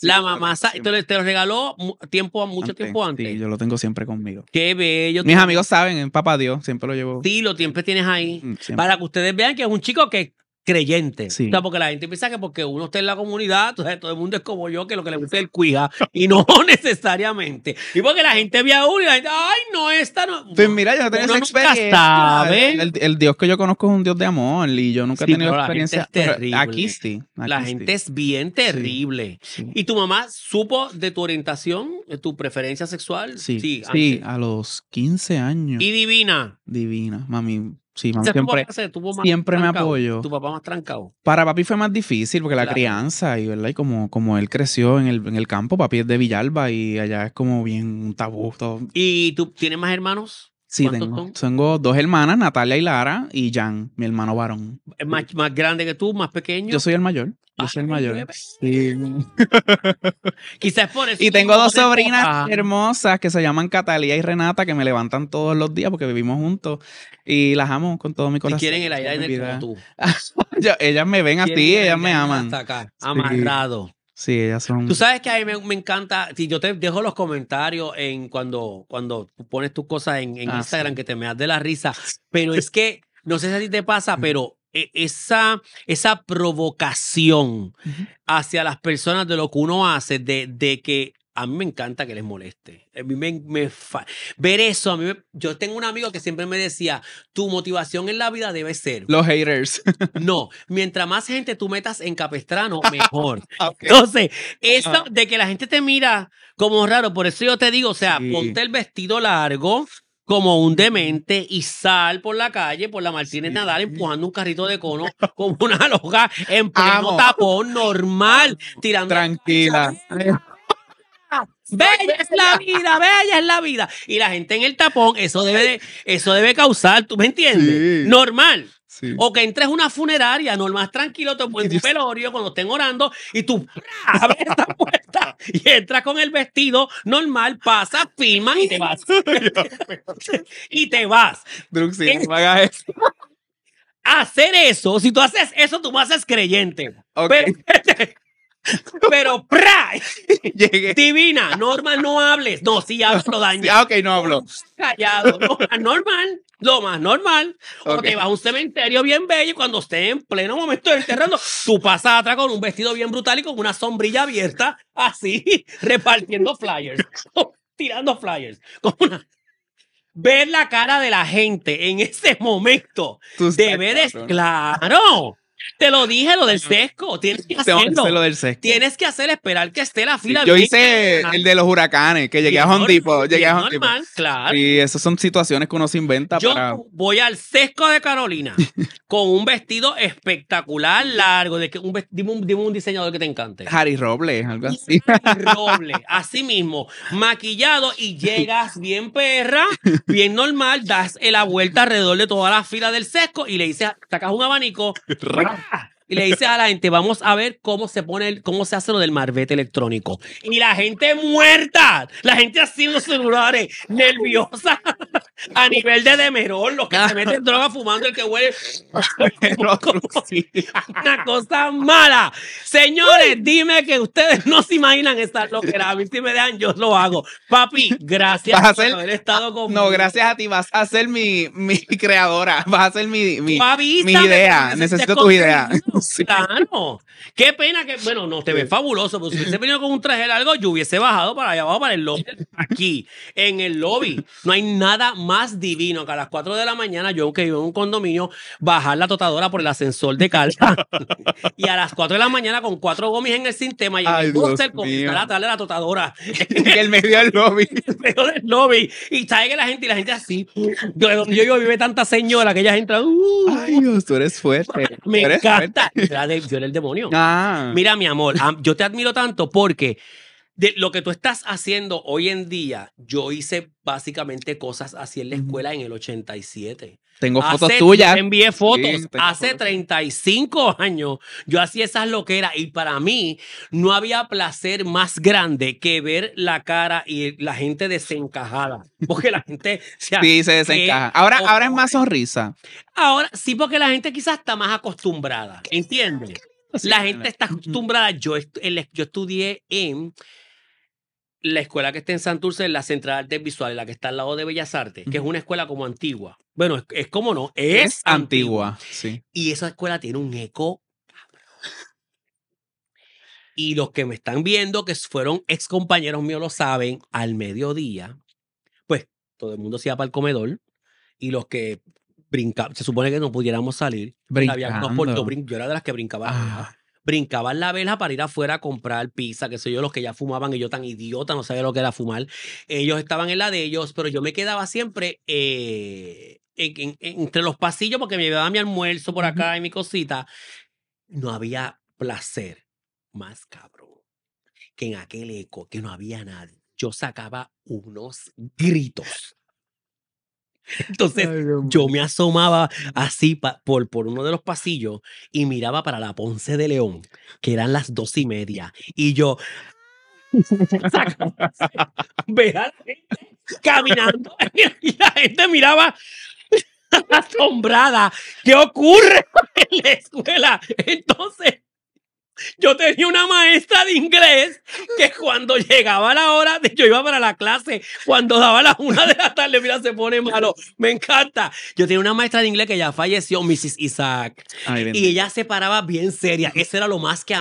la mamá entonces Te, lo regaló tiempo, mucho tiempo antes. Sí, yo lo tengo siempre conmigo. Qué bello. Mis amigos saben, en Papá Dios, siempre lo llevo. Sí, lo siempre tienes ahí. Mm, Para que ustedes vean que es un chico que creyente. O sea, porque la gente piensa que porque uno está en la comunidad, todo el mundo es como yo, que lo que le gusta es el cuija, y no (laughs) necesariamente. Y porque la gente ve a uno y la gente, ay, no, esta no. Pues mira, yo no tengo esa experiencia. El, el, Dios que yo conozco es un Dios de amor y yo nunca he tenido la experiencia. Gente Aquí sí. la gente es bien terrible. ¿Y tu mamá supo de tu orientación, de tu preferencia sexual? Sí. Sí, a los 15 años. ¿Y divina? Divina. Mami, Sí, siempre, siempre me apoyo Tu papá más trancado. Para papi fue más difícil porque la crianza y, ¿verdad? y como, como él creció en el, en el campo, papi es de Villalba y allá es como bien un tabú. Todo. ¿Y tú tienes más hermanos? Sí, tengo. Tengo dos hermanas, Natalia y Lara, y Jan, mi hermano varón. ¿Más, más grande que tú, más pequeño? Yo soy el mayor. Yo ah, soy el mayor. Sí. (laughs) Quizás por eso. Y tengo dos sobrinas hermosas que se llaman Catalía y Renata, que me levantan todos los días porque vivimos juntos. Y las amo con todo mi corazón. Y quieren el aire como tú. (laughs) ellas me ven a ti, ellas me aman. amarrado. Sí, ellas son. Tú sabes que a mí me, encanta. Si yo te dejo los comentarios en cuando, cuando pones tus cosas en, ah, Instagram que te me das de la risa. Pero es (laughs) que, no sé si a ti te pasa, pero e, esa, esa provocación hacia las personas de lo que uno hace, de, de que a mí me encanta que les moleste. A mí me, ver eso, a mí yo tengo un amigo que siempre me decía, tu motivación en la vida debe ser... Los haters. (laughs) No, mientras más gente tú metas en Capestrano, (laughs) mejor. Entonces, eso de que la gente te mira como raro, por eso yo te digo, o sea, ponte el vestido largo como un demente y sal por la calle, por la Martínez Nadal, empujando un carrito de cono como una loca en pleno tapón normal, tirando... Tranquila. (laughs) Bella es la vida, bella es la vida. Y la gente en el tapón, eso debe, eso debe causar, ¿tú me entiendes? Normal. O que entres a una funeraria, normal, tranquilo, te pones tu pelorio cuando estén orando y tú abres esta puerta y entras con el vestido normal, pasas, filman y te vas. (laughs) y te vas. Hacer eso, si tú haces eso, tú más haces creyente. Este, pero ¡pra! (laughs) Divina, normal, no hables. No, sí hablo, daño. Ya, ah, ok, no hablo. Callado, normal, lo más normal. Porque O vas a un cementerio bien bello y cuando estés en pleno momento enterrando, tú pasas atrás con un vestido bien brutal y con una sombrilla abierta, así, (laughs) repartiendo flyers, (laughs) tirando flyers. una, ver la cara de la gente en ese momento. de debe de, claro, te lo dije, lo del sesco. Tienes que hacerlo. Tienes que hacer esperar que esté la fila. yo hice el de los huracanes, que llegué a Home Llegué a Y esas son situaciones que uno se inventa. Yo voy al sesco de Carolina (laughs) con un vestido espectacular, largo. De que un, dime, un, un diseñador que te encante. Harry Robles, algo así. Harry (laughs) Robles, así mismo. Maquillado y llegas bien perra, bien normal, das la vuelta alrededor de toda la fila del sesco y le dices, sacas un abanico. (laughs) Pues, Bueno. y le dice a la gente, vamos a ver cómo se pone, cómo se hace lo del marbete electrónico. Y la gente muerta, la gente haciendo celulares, nerviosa, (laughs) a nivel de demerol, los que se (laughs) meten droga fumando, el que huele. (laughs) Una cosa mala. Señores, dime que ustedes no se imaginan estar lo que era. A si me dejan, yo lo hago. Papi, gracias por haber estado ah, conmigo. No, gracias a ti, vas a ser mi, mi creadora, vas a ser mi, mi, idea. Necesito tu idea (laughs) Claro. Qué pena que, bueno, no, te ves fabuloso, porque si hubiese venido con un traje largo, yo hubiese bajado para allá abajo, para el lobby, aquí, en el lobby. No hay nada más divino que a las 4 de la mañana, yo que vivo en un condominio, bajar la totadora por el ascensor de cal (laughs) y a las 4 de la mañana con cuatro gomis en el sistema y el booster con la de la totadora. en (laughs) el medio del lobby. en el medio del lobby. Y sale que la gente, y la gente así. Yo, yo, vive tanta señora que ella entra. Uh. Ay, Dios, tú eres fuerte. Me (laughs) yo era el demonio. Ah. Mira, mi amor, yo te admiro tanto porque de lo que tú estás haciendo hoy en día, yo hice básicamente cosas así en la escuela en el 87. Tengo fotos tuyas. Yo envié fotos. hace 35 años yo hacía esas loqueras y para mí no había placer más grande que ver la cara y la gente desencajada. Porque la gente se, sí, se desencaja. ahora, ahora es más sonrisa. Ahora sí, porque la gente quizás está más acostumbrada. ¿Entiendes? la gente está acostumbrada. yo estudié en la escuela que está en Santurce es la Central de Artes Visuales, la que está al lado de Bellas Artes, que es una escuela como antigua. Bueno, es, como no, es, antigua, Sí. Y esa escuela tiene un eco. Y los que me están viendo, que fueron ex compañeros míos, lo saben, al mediodía, pues todo el mundo se iba para el comedor. Y los que brincaban, se supone que no pudiéramos salir. Brincando. yo era de las que brincaba brincaban la vela para ir afuera a comprar pizza, que soy yo, los que ya fumaban y yo tan idiota, no sabía lo que era fumar. Ellos estaban en la de ellos, pero yo me quedaba siempre eh, entre los pasillos porque me llevaba mi almuerzo por acá y mi cosita. No había placer más cabrón que en aquel eco, que no había nadie. Yo sacaba unos gritos. Entonces yo me asomaba así por, por uno de los pasillos y miraba para la Ponce de León, que eran las dos y media. Y yo, (laughs) gente caminando (laughs) y la gente miraba (laughs) asombrada, ¿qué ocurre en la escuela? Entonces yo tenía una maestra de inglés que cuando llegaba la hora, de yo iba para la clase, cuando daba las una de la tarde, mira, se pone malo, me encanta. Yo tenía una maestra de inglés que ya falleció, Mrs. Isaac, y ella se paraba bien seria, eso era lo más que...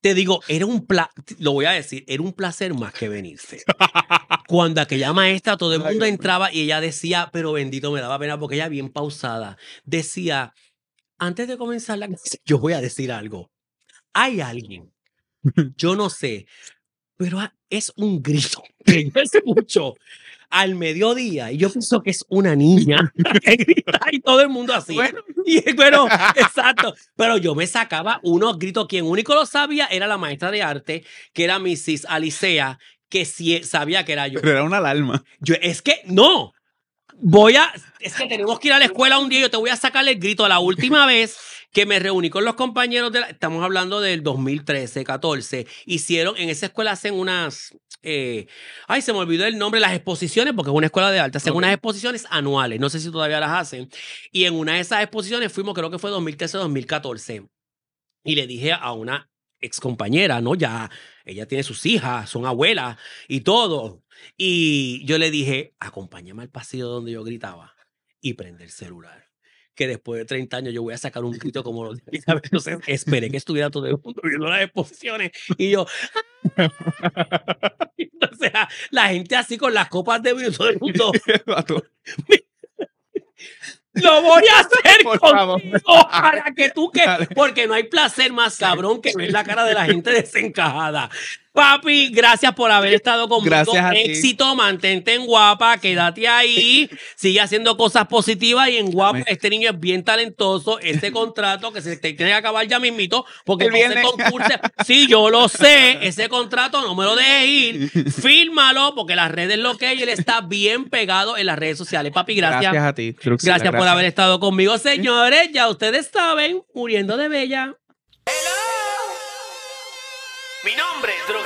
Te digo, era un placer, lo voy a decir, era un placer más que venirse. (laughs) Cuando aquella maestra, todo el mundo entraba y ella decía, pero bendito me daba pena porque ella bien pausada, decía, antes de comenzar la clase, yo voy a decir algo hay alguien, (laughs) yo no sé, pero es un grito (laughs) que yo escucho al mediodía y yo pienso que es una niña (laughs) que y todo el mundo así. y, exacto. Pero yo me sacaba unos gritos. Quien único lo sabía era la maestra de arte, que era Mrs. Alicea, que sí e, sabía que era yo. Pero era una alarma. Yo, es que no. Voy a. Es que tenemos que ir a la escuela un día. Yo te voy a sacar el grito la última vez que me reuní con los compañeros de la, estamos hablando del 2013, 2014 hicieron, en esa escuela hacen unas, eh, ay, se me olvidó el nombre, las exposiciones, porque es una escuela de alta hacen unas exposiciones anuales, no sé si todavía las hacen, y en una de esas exposiciones fuimos, creo que fue 2013, 2014, y le dije a una ex compañera, ¿no? Ya, ella tiene sus hijas, son abuelas y todo. Y yo le dije, acompáñame al pasillo donde yo gritaba y prende el celular que después de 30 años yo voy a sacar un grito como los (laughs) de sé, esperé que estuviera todo el mundo viendo las exposiciones y yo. (laughs) o sea, ah, la gente así con las copas de vino de el (laughs) Lo voy a hacer para que tú que, porque no hay placer más cabrón que ver la cara de la gente desencajada. Papi, gracias por haber estado conmigo. Gracias Éxito, mantente en guapa, quédate ahí, (laughs) sigue haciendo cosas positivas y en guapa. Este niño es bien talentoso. Este (laughs) contrato que se tiene que acabar ya mismito, porque no se Sí, yo lo sé, ese contrato no me lo deje ir. (laughs) Fírmalo, porque las redes lo que él está bien pegado en las redes sociales. Papi, gracias. Gracias a ti. gracias, por haber estado conmigo, señores. Ya ustedes saben, muriendo de bella. Mi nombre